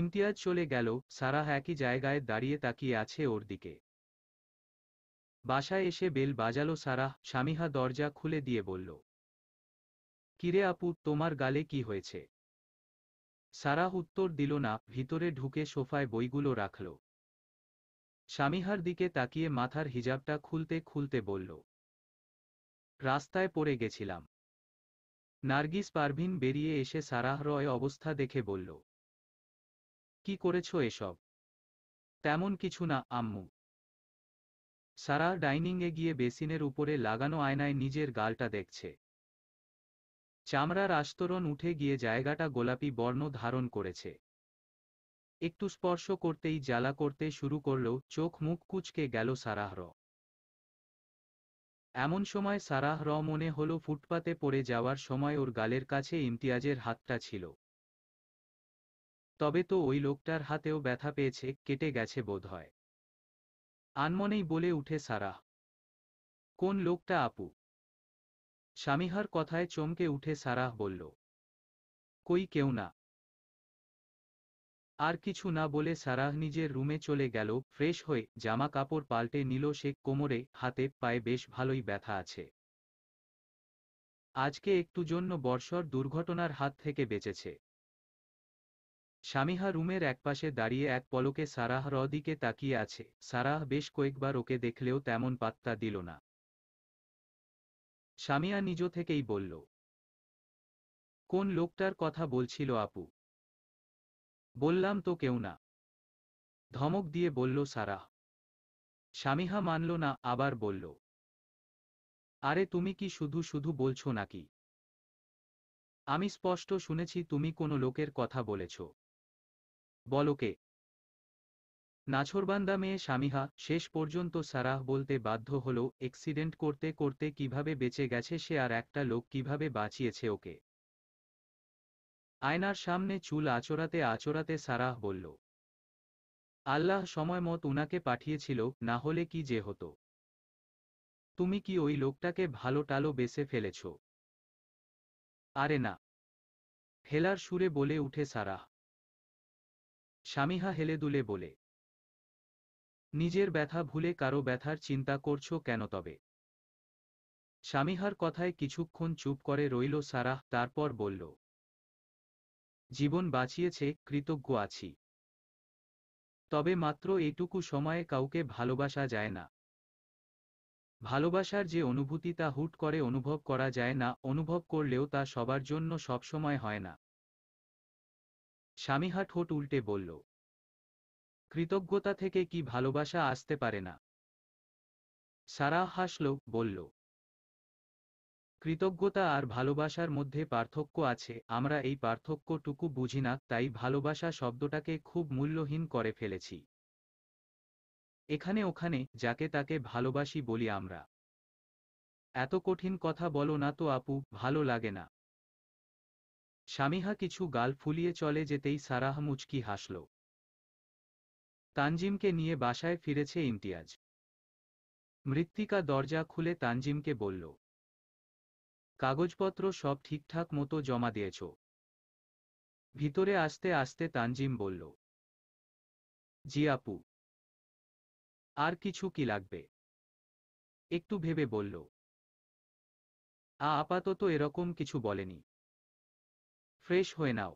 ইমতিয়াজ চলে গেল সারা একই জায়গায় দাঁড়িয়ে তাকিয়ে আছে ওর দিকে বাসায় এসে বেল বাজালো সারাহ স্বামীহা দরজা খুলে দিয়ে বলল কিরে আপু তোমার গালে কি হয়েছে সারাহ উত্তর দিল না ভিতরে ঢুকে সোফায় বইগুলো রাখল স্বামীহার দিকে তাকিয়ে মাথার হিজাবটা খুলতে খুলতে বলল রাস্তায় পড়ে গেছিলাম নার্গিস পারভিন বেরিয়ে এসে সারাহ রয় অবস্থা দেখে বলল কি করেছ এসব তেমন কিছু না আম্মু সারা ডাইনিংয়ে গিয়ে বেসিনের উপরে লাগানো আয়নায় নিজের গালটা দেখছে চামড়ার আস্তরণ উঠে গিয়ে জায়গাটা গোলাপি বর্ণ ধারণ করেছে একটু স্পর্শ করতেই জ্বালা করতে শুরু করলেও চোখ মুখ কুচকে গেল সারাহর এমন সময় সারাহর মনে হলো ফুটপাতে পড়ে যাওয়ার সময় ওর গালের কাছে ইমতিয়াজের হাতটা ছিল তবে তো ওই লোকটার হাতেও ব্যথা পেয়েছে কেটে গেছে বোধ হয় আনমনেই বলে উঠে সারাহ কোন লোকটা আপু স্বামীহার কথায় চমকে উঠে সারাহ বলল কই কেউ না আর কিছু না বলে সারাহ নিজের রুমে চলে গেল ফ্রেশ হয়ে জামা কাপড় পাল্টে নিল সে কোমরে হাতে পায়ে বেশ ভালোই ব্যথা আছে আজকে একটু জন্য বর্ষর দুর্ঘটনার হাত থেকে বেঁচেছে স্বামীহা রুমের একপাশে দাঁড়িয়ে এক পলকে সারাহ রদিকে তাকিয়ে আছে সারাহ বেশ কয়েকবার ওকে দেখলেও তেমন পাত্তা দিল না স্বামীহা নিজ থেকেই বলল কোন লোকটার কথা বলছিল আপু বললাম তো কেউ না ধমক দিয়ে বলল সারাহ স্বামীহা মানল না আবার বলল আরে তুমি কি শুধু শুধু বলছো নাকি আমি স্পষ্ট শুনেছি তুমি কোনো লোকের কথা বলেছো বলকে নাছরবান্দা মেয়ে স্বামীহা শেষ পর্যন্ত সারাহ বলতে বাধ্য হল এক্সিডেন্ট করতে করতে কিভাবে বেঁচে গেছে সে আর একটা লোক কিভাবে বাঁচিয়েছে ওকে আয়নার সামনে চুল আচড়াতে আচড়াতে সারাহ বলল আল্লাহ সময় মত উনাকে পাঠিয়েছিল না হলে কি যে হতো তুমি কি ওই লোকটাকে ভালো টালো বেসে ফেলেছ আরে না ফেলার সুরে বলে উঠে সারাহ স্বামীহা হেলে দুলে বলে নিজের ব্যথা ভুলে কারো ব্যথার চিন্তা করছো কেন তবে স্বামীহার কথায় কিছুক্ষণ চুপ করে রইল সারাহ তারপর বলল জীবন বাঁচিয়েছে কৃতজ্ঞ আছি তবে মাত্র এটুকু সময়ে কাউকে ভালোবাসা যায় না ভালোবাসার যে অনুভূতি তা হুট করে অনুভব করা যায় না অনুভব করলেও তা সবার জন্য সবসময় হয় না স্বামীহা ঠোঁট উল্টে বলল কৃতজ্ঞতা থেকে কি ভালোবাসা আসতে পারে না সারা হাসল বলল কৃতজ্ঞতা আর ভালোবাসার মধ্যে পার্থক্য আছে আমরা এই পার্থক্যটুকু বুঝি না তাই ভালোবাসা শব্দটাকে খুব মূল্যহীন করে ফেলেছি এখানে ওখানে যাকে তাকে ভালোবাসি বলি আমরা এত কঠিন কথা বলো না তো আপু ভালো লাগে না স্বামীহা কিছু গাল ফুলিয়ে চলে যেতেই সারাহ মুচকি হাসল তানজিমকে নিয়ে বাসায় ফিরেছে ইমতিয়াজ মৃত্তিকা দরজা খুলে তানজিমকে বলল কাগজপত্র সব ঠিকঠাক মতো জমা দিয়েছ ভিতরে আসতে আসতে তানজিম বলল জি আপু আর কিছু কি লাগবে একটু ভেবে বলল আপাতত এরকম কিছু বলেনি ফ্রেশ হয়ে নাও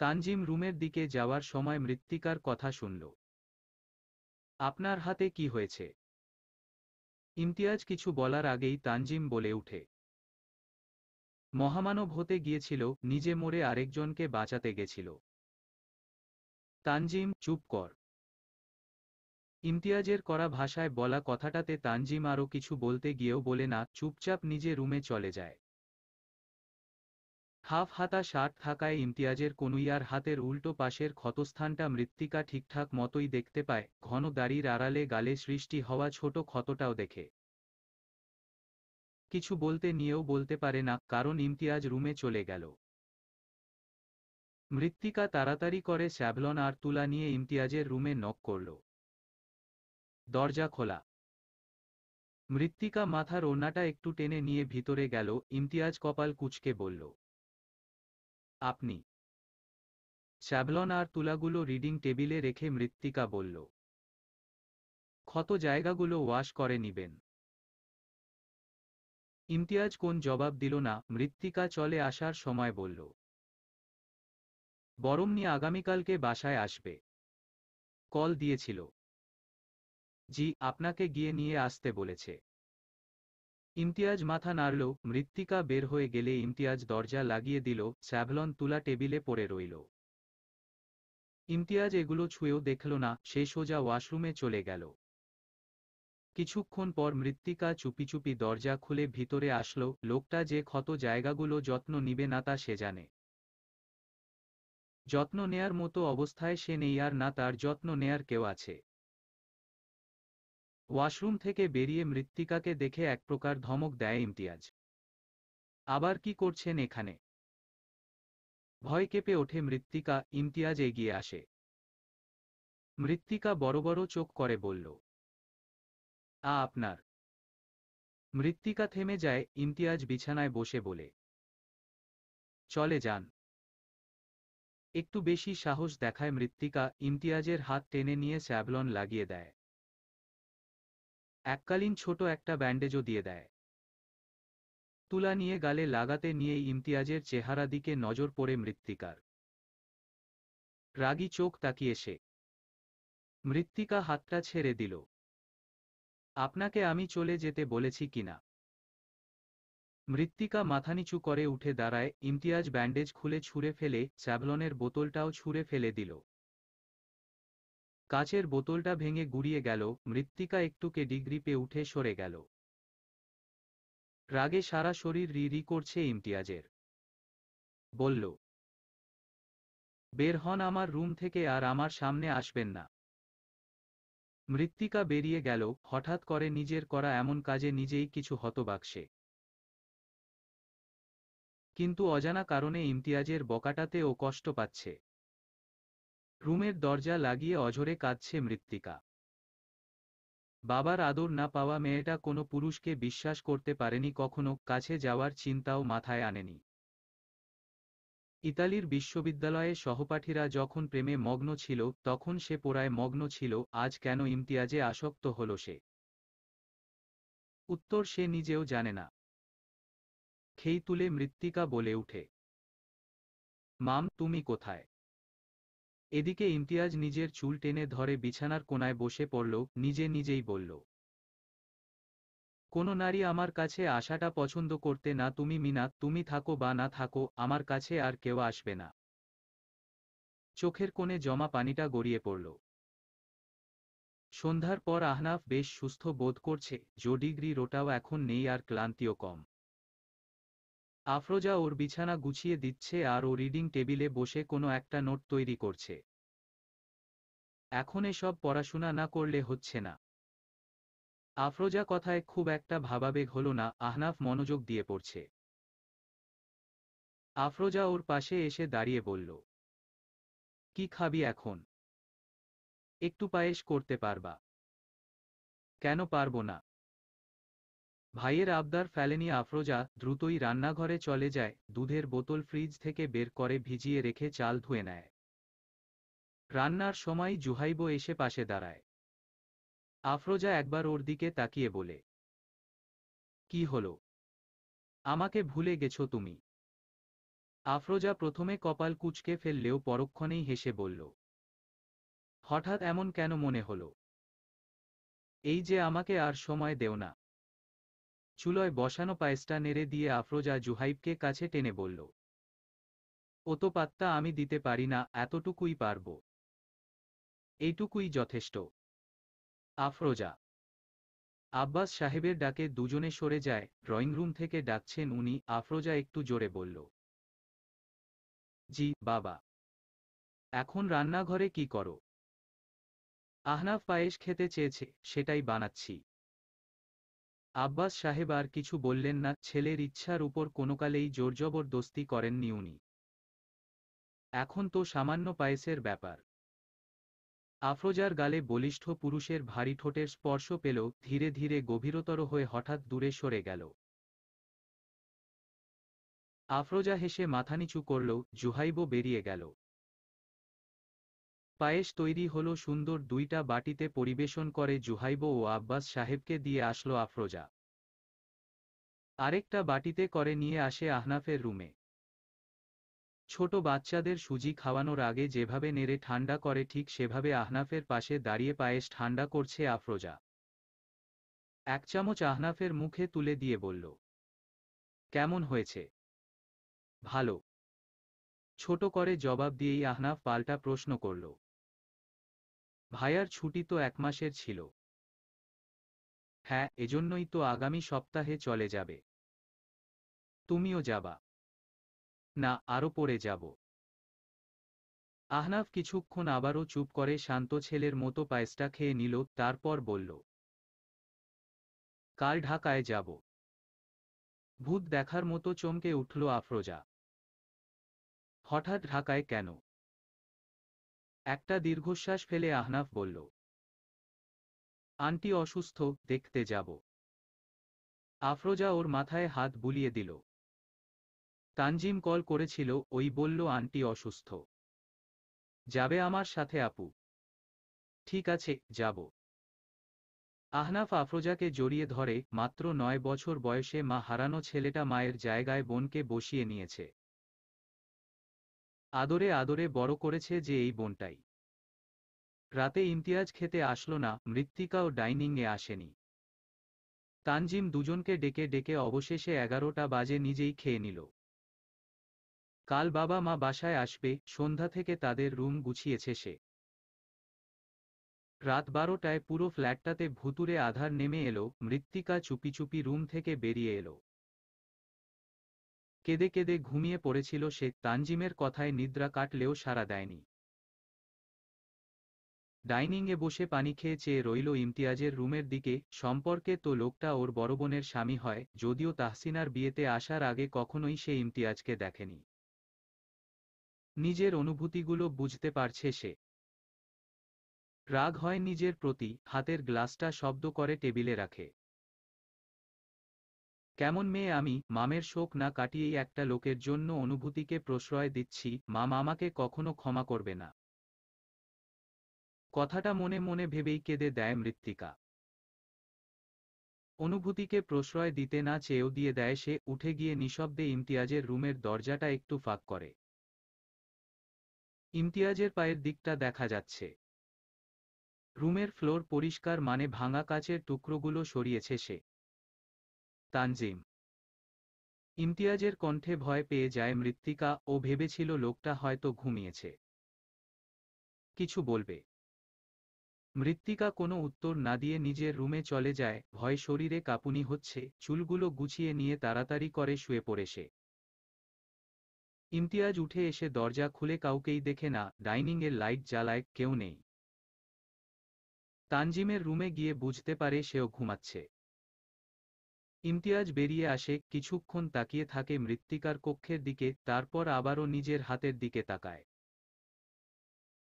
তানজিম রুমের দিকে যাওয়ার সময় মৃত্তিকার কথা শুনল আপনার হাতে কি হয়েছে ইমতিয়াজ কিছু বলার আগেই তানজিম বলে উঠে মহামানব হতে গিয়েছিল নিজে মরে আরেকজনকে বাঁচাতে গেছিল তানজিম চুপ কর ইমতিয়াজের করা ভাষায় বলা কথাটাতে তানজিম আরও কিছু বলতে গিয়েও বলে না চুপচাপ নিজে রুমে চলে যায় হাফ হাতা শার্ট থাকায় ইমতিয়াজের কনুইয়ার হাতের উল্টো পাশের ক্ষতস্থানটা মৃত্তিকা ঠিকঠাক মতোই দেখতে পায় ঘন দাড়ির আড়ালে গালে সৃষ্টি হওয়া ছোট ক্ষতটাও দেখে কিছু বলতে নিয়েও বলতে পারে না কারণ ইমতিয়াজ রুমে চলে গেল মৃত্তিকা তাড়াতাড়ি করে স্যাভলন আর তুলা নিয়ে ইমতিয়াজের রুমে নক করল দরজা খোলা মৃত্তিকা মাথার ওনাটা একটু টেনে নিয়ে ভিতরে গেল ইমতিয়াজ কপাল কুচকে বলল আপনি চ্যাভলন আর তুলাগুলো রিডিং টেবিলে রেখে মৃত্তিকা বলল ক্ষত জায়গাগুলো ওয়াশ করে নিবেন ইমতিয়াজ কোন জবাব দিল না মৃত্তিকা চলে আসার সময় বলল বরমনি আগামীকালকে বাসায় আসবে কল দিয়েছিল জি আপনাকে গিয়ে নিয়ে আসতে বলেছে ইমতিয়াজ মাথা নাড়ল মৃত্তিকা বের হয়ে গেলে ইমতিয়াজ দরজা লাগিয়ে দিল স্যাভলন তুলা টেবিলে পড়ে রইল ইমতিয়াজ এগুলো ছুঁয়েও দেখল না সে সোজা ওয়াশরুমে চলে গেল কিছুক্ষণ পর মৃত্তিকা চুপি চুপি দরজা খুলে ভিতরে আসলো লোকটা যে ক্ষত জায়গাগুলো যত্ন নিবে না তা সে জানে যত্ন নেয়ার মতো অবস্থায় সে নেই আর না তার যত্ন নেয়ার কেউ আছে ওয়াশরুম থেকে বেরিয়ে মৃত্তিকাকে দেখে এক প্রকার ধমক দেয় ইমতিয়াজ আবার কি করছেন এখানে ভয় কেঁপে ওঠে মৃত্তিকা ইমতিয়াজ এগিয়ে আসে মৃত্তিকা বড় বড় চোখ করে বলল আ আপনার মৃত্তিকা থেমে যায় ইমতিয়াজ বিছানায় বসে বলে চলে যান একটু বেশি সাহস দেখায় মৃত্তিকা ইমতিয়াজের হাত টেনে নিয়ে স্যাবলন লাগিয়ে দেয় এককালীন ছোট একটা ব্যান্ডেজও দিয়ে দেয় তুলা নিয়ে গালে লাগাতে নিয়ে ইমতিয়াজের চেহারা দিকে নজর পড়ে মৃত্তিকার রাগি চোখ তাকিয়ে সে মৃত্তিকা হাতটা ছেড়ে দিল আপনাকে আমি চলে যেতে বলেছি কিনা মৃত্তিকা মাথা নিচু করে উঠে দাঁড়ায় ইমতিয়াজ ব্যান্ডেজ খুলে ছুঁড়ে ফেলে চ্যাভলনের বোতলটাও ছুঁড়ে ফেলে দিল কাচের বোতলটা ভেঙে গুড়িয়ে গেল মৃত্তিকা একটুকে ডিগ্রি পেয়ে উঠে সরে গেল রাগে সারা শরীর রিরি করছে ইমতিয়াজের বলল বের হন আমার রুম থেকে আর আমার সামনে আসবেন না মৃত্তিকা বেরিয়ে গেল হঠাৎ করে নিজের করা এমন কাজে নিজেই কিছু হতবাকসে কিন্তু অজানা কারণে ইমতিয়াজের বকাটাতে ও কষ্ট পাচ্ছে রুমের দরজা লাগিয়ে অঝরে কাঁদছে মৃত্তিকা বাবার আদর না পাওয়া মেয়েটা কোনো পুরুষকে বিশ্বাস করতে পারেনি কখনো কাছে যাওয়ার চিন্তাও মাথায় আনেনি ইতালির বিশ্ববিদ্যালয়ে সহপাঠীরা যখন প্রেমে মগ্ন ছিল তখন সে পোড়ায় মগ্ন ছিল আজ কেন ইমতিয়াজে আসক্ত হল সে উত্তর সে নিজেও জানে না খেই তুলে মৃত্তিকা বলে উঠে মাম তুমি কোথায় এদিকে ইমতিয়াজ নিজের চুল টেনে ধরে বিছানার কোনায় বসে পড়ল নিজে নিজেই বলল কোনো নারী আমার কাছে আসাটা পছন্দ করতে না তুমি মিনা তুমি থাকো বা না থাকো আমার কাছে আর কেউ আসবে না চোখের কোণে জমা পানিটা গড়িয়ে পড়ল সন্ধ্যার পর আহনাফ বেশ সুস্থ বোধ করছে জো ডিগ্রি রোটাও এখন নেই আর ক্লান্তিও কম আফরোজা ওর বিছানা গুছিয়ে দিচ্ছে আর ও রিডিং টেবিলে বসে কোনো একটা নোট তৈরি করছে এখন এসব পড়াশোনা না করলে হচ্ছে না আফরোজা কথায় খুব একটা ভাবাবেগ হল না আহনাফ মনোযোগ দিয়ে পড়ছে আফরোজা ওর পাশে এসে দাঁড়িয়ে বলল কি খাবি এখন একটু পায়েস করতে পারবা কেন পারবো না ভাইয়ের আবদার ফেলেনি আফরোজা দ্রুতই রান্নাঘরে চলে যায় দুধের বোতল ফ্রিজ থেকে বের করে ভিজিয়ে রেখে চাল ধুয়ে নেয় রান্নার সময় জুহাইব এসে পাশে দাঁড়ায় আফরোজা একবার ওর দিকে তাকিয়ে বলে কি হল আমাকে ভুলে গেছো তুমি আফরোজা প্রথমে কপাল কুচকে ফেললেও পরক্ষণেই হেসে বলল হঠাৎ এমন কেন মনে হল এই যে আমাকে আর সময় দেও না চুলোয় বসানো পায়েসটা নেড়ে দিয়ে আফরোজা জুহাইবকে কাছে টেনে বলল অত পাত্তা আমি দিতে পারি না এতটুকুই পারব এইটুকুই যথেষ্ট আফরোজা আব্বাস সাহেবের ডাকে দুজনে সরে যায় ড্রয়িং রুম থেকে ডাকছেন উনি আফরোজা একটু জোরে বলল জি বাবা এখন রান্নাঘরে কি করো আহনাফ পায়েস খেতে চেয়েছে সেটাই বানাচ্ছি আব্বাস সাহেব আর কিছু বললেন না ছেলের ইচ্ছার উপর কোনোকালেই জোরজবরদস্তি করেননি উনি এখন তো সামান্য পায়েসের ব্যাপার আফরোজার গালে বলিষ্ঠ পুরুষের ভারী ঠোঁটের স্পর্শ পেল ধীরে ধীরে গভীরতর হয়ে হঠাৎ দূরে সরে গেল আফরোজা হেসে মাথা নিচু করল জুহাইব বেরিয়ে গেল পায়েস তৈরি হল সুন্দর দুইটা বাটিতে পরিবেশন করে জুহাইব ও আব্বাস সাহেবকে দিয়ে আসলো আফরোজা আরেকটা বাটিতে করে নিয়ে আসে আহনাফের রুমে ছোট বাচ্চাদের সুজি খাওয়ানোর আগে যেভাবে নেড়ে ঠান্ডা করে ঠিক সেভাবে আহনাফের পাশে দাঁড়িয়ে পায়েস ঠান্ডা করছে আফরোজা এক চামচ আহনাফের মুখে তুলে দিয়ে বলল কেমন হয়েছে ভালো ছোট করে জবাব দিয়েই আহনাফ পাল্টা প্রশ্ন করল ভাইয়ার ছুটি তো এক মাসের ছিল হ্যাঁ এজন্যই তো আগামী সপ্তাহে চলে যাবে তুমিও যাবা না আরও পরে যাব আহনাফ কিছুক্ষণ আবারও চুপ করে শান্ত ছেলের মতো পায়েসটা খেয়ে নিল তারপর বলল কাল ঢাকায় যাব ভূত দেখার মতো চমকে উঠল আফরোজা হঠাৎ ঢাকায় কেন একটা দীর্ঘশ্বাস ফেলে আহনাফ বলল আন্টি অসুস্থ দেখতে যাব আফরোজা ওর মাথায় হাত বুলিয়ে দিল তানজিম কল করেছিল ওই বলল আন্টি অসুস্থ যাবে আমার সাথে আপু ঠিক আছে যাব আহনাফ আফরোজাকে জড়িয়ে ধরে মাত্র নয় বছর বয়সে মা হারানো ছেলেটা মায়ের জায়গায় বোনকে বসিয়ে নিয়েছে আদরে আদরে বড় করেছে যে এই বোনটাই রাতে ইমতিয়াজ খেতে আসলো না মৃত্তিকাও ডাইনিংয়ে আসেনি তানজিম দুজনকে ডেকে ডেকে অবশেষে এগারোটা বাজে নিজেই খেয়ে নিল কাল বাবা মা বাসায় আসবে সন্ধ্যা থেকে তাদের রুম গুছিয়েছে সে রাত বারোটায় পুরো ফ্ল্যাটটাতে ভুতুরে আধার নেমে এলো মৃত্তিকা চুপি চুপি রুম থেকে বেরিয়ে এলো কেঁদে কেঁদে ঘুমিয়ে পড়েছিল সে তানজিমের কথায় নিদ্রা কাটলেও সাড়া দেয়নি ডাইনিংয়ে বসে পানি খেয়ে চেয়ে রইল ইমতিয়াজের রুমের দিকে সম্পর্কে তো লোকটা ওর বড় বোনের স্বামী হয় যদিও তাহসিনার বিয়েতে আসার আগে কখনোই সে ইমতিয়াজকে দেখেনি নিজের অনুভূতিগুলো বুঝতে পারছে সে রাগ হয় নিজের প্রতি হাতের গ্লাসটা শব্দ করে টেবিলে রাখে কেমন মেয়ে আমি মামের শোক না কাটিয়েই একটা লোকের জন্য অনুভূতিকে প্রশ্রয় দিচ্ছি মা আমাকে কখনো ক্ষমা করবে না কথাটা মনে মনে ভেবেই কেঁদে দেয় মৃত্তিকা অনুভূতিকে প্রশ্রয় দিতে না চেয়েও দিয়ে দেয় সে উঠে গিয়ে নিঃশব্দে ইমতিয়াজের রুমের দরজাটা একটু ফাঁক করে ইমতিয়াজের পায়ের দিকটা দেখা যাচ্ছে রুমের ফ্লোর পরিষ্কার মানে ভাঙা কাচের টুকরোগুলো সরিয়েছে সে তানজিম ইমতিয়াজের কণ্ঠে ভয় পেয়ে যায় মৃত্তিকা ও ভেবেছিল লোকটা হয়তো ঘুমিয়েছে কিছু বলবে মৃত্তিকা কোনো উত্তর না দিয়ে নিজের রুমে চলে যায় ভয় শরীরে কাঁপুনি হচ্ছে চুলগুলো গুছিয়ে নিয়ে তাড়াতাড়ি করে শুয়ে পড়ে সে ইমতিয়াজ উঠে এসে দরজা খুলে কাউকেই দেখে না ডাইনিংয়ের লাইট জ্বালায় কেউ নেই তানজিমের রুমে গিয়ে বুঝতে পারে সেও ঘুমাচ্ছে ইমতিয়াজ বেরিয়ে আসে কিছুক্ষণ তাকিয়ে থাকে মৃত্তিকার কক্ষের দিকে তারপর আবারও নিজের হাতের দিকে তাকায়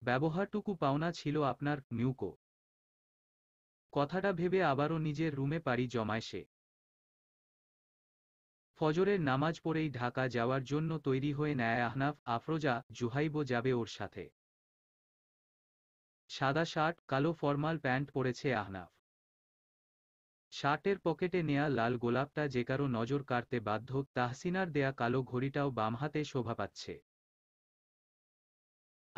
ব্যবহারটুকু পাওনা ছিল আপনার নিউকো কথাটা ভেবে আবারও নিজের রুমে পাড়ি জমায় সে ফজরের নামাজ পড়েই ঢাকা যাওয়ার জন্য তৈরি হয়ে নেয় আহনাফ আফরোজা জুহাইব যাবে ওর সাথে সাদা শার্ট কালো ফর্মাল প্যান্ট পরেছে আহনাফ শার্টের পকেটে নেয়া লাল গোলাপটা যে কারো নজর কাড়তে বাধ্য তাহসিনার দেয়া কালো ঘড়িটাও বাম হাতে শোভা পাচ্ছে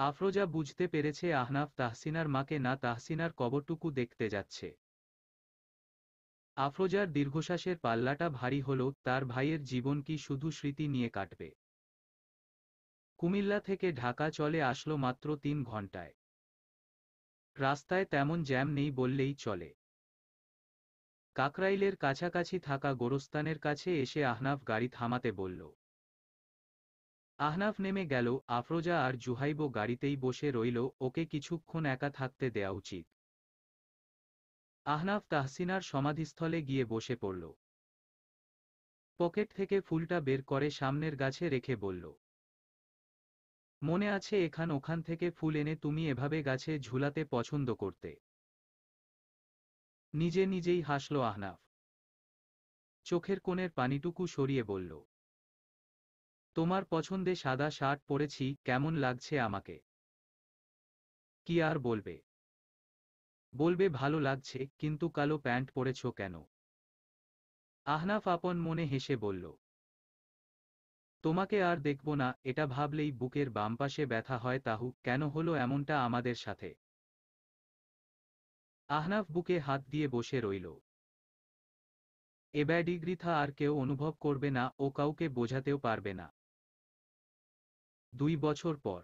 আফরোজা বুঝতে পেরেছে আহনাফ তাহসিনার মাকে না তাহসিনার কবরটুকু দেখতে যাচ্ছে আফরোজার দীর্ঘশ্বাসের পাল্লাটা ভারী হল তার ভাইয়ের জীবন কি শুধু স্মৃতি নিয়ে কাটবে কুমিল্লা থেকে ঢাকা চলে আসলো মাত্র তিন ঘন্টায় রাস্তায় তেমন জ্যাম নেই বললেই চলে কাকরাইলের কাছাকাছি থাকা গোরস্তানের কাছে এসে আহনাফ গাড়ি থামাতে বলল আহনাফ নেমে গেল আফরোজা আর জুহাইবো গাড়িতেই বসে রইল ওকে কিছুক্ষণ একা থাকতে দেয়া উচিত আহনাফ তাহসিনার সমাধিস্থলে গিয়ে বসে পড়ল পকেট থেকে ফুলটা বের করে সামনের গাছে রেখে বলল মনে আছে এখান ওখান থেকে ফুল এনে তুমি এভাবে গাছে ঝুলাতে পছন্দ করতে নিজে নিজেই হাসল আহনাফ চোখের কোণের পানিটুকু সরিয়ে বলল তোমার পছন্দে সাদা শার্ট পরেছি কেমন লাগছে আমাকে কি আর বলবে বলবে ভালো লাগছে কিন্তু কালো প্যান্ট পরেছ কেন আহনাফ আপন মনে হেসে বলল তোমাকে আর দেখব না এটা ভাবলেই বুকের বাম পাশে ব্যথা হয় তাহু কেন হলো এমনটা আমাদের সাথে আহনাফ বুকে হাত দিয়ে বসে রইল এব্যাডিগ্রিথা আর কেউ অনুভব করবে না ও কাউকে বোঝাতেও পারবে না দুই বছর পর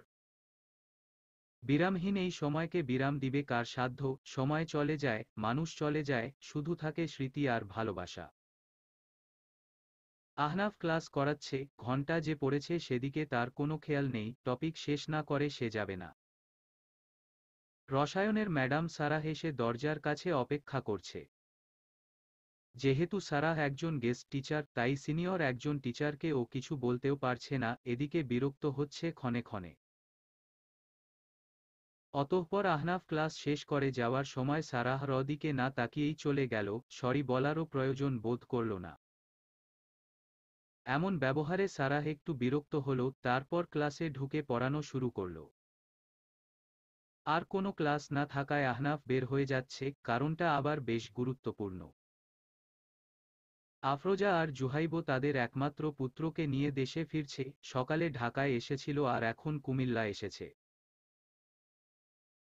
বিরামহীন এই সময়কে বিরাম দিবে কার সাধ্য সময় চলে যায় মানুষ চলে যায় শুধু থাকে স্মৃতি আর ভালোবাসা আহনাফ ক্লাস করাচ্ছে ঘন্টা যে পড়েছে সেদিকে তার কোনো খেয়াল নেই টপিক শেষ না করে সে যাবে না রসায়নের ম্যাডাম সারা হেসে দরজার কাছে অপেক্ষা করছে যেহেতু সারাহ একজন গেস্ট টিচার তাই সিনিয়র একজন টিচারকে ও কিছু বলতেও পারছে না এদিকে বিরক্ত হচ্ছে ক্ষণে ক্ষণে অতঃপর আহনাফ ক্লাস শেষ করে যাওয়ার সময় সারাহ রদিকে না তাকিয়েই চলে গেল সরি বলারও প্রয়োজন বোধ করল না এমন ব্যবহারে সারাহ একটু বিরক্ত হল তারপর ক্লাসে ঢুকে পড়ানো শুরু করল আর কোনো ক্লাস না থাকায় আহনাফ বের হয়ে যাচ্ছে কারণটা আবার বেশ গুরুত্বপূর্ণ আফরোজা আর জুহাইব তাদের একমাত্র পুত্রকে নিয়ে দেশে ফিরছে সকালে ঢাকায় এসেছিল আর এখন কুমিল্লা এসেছে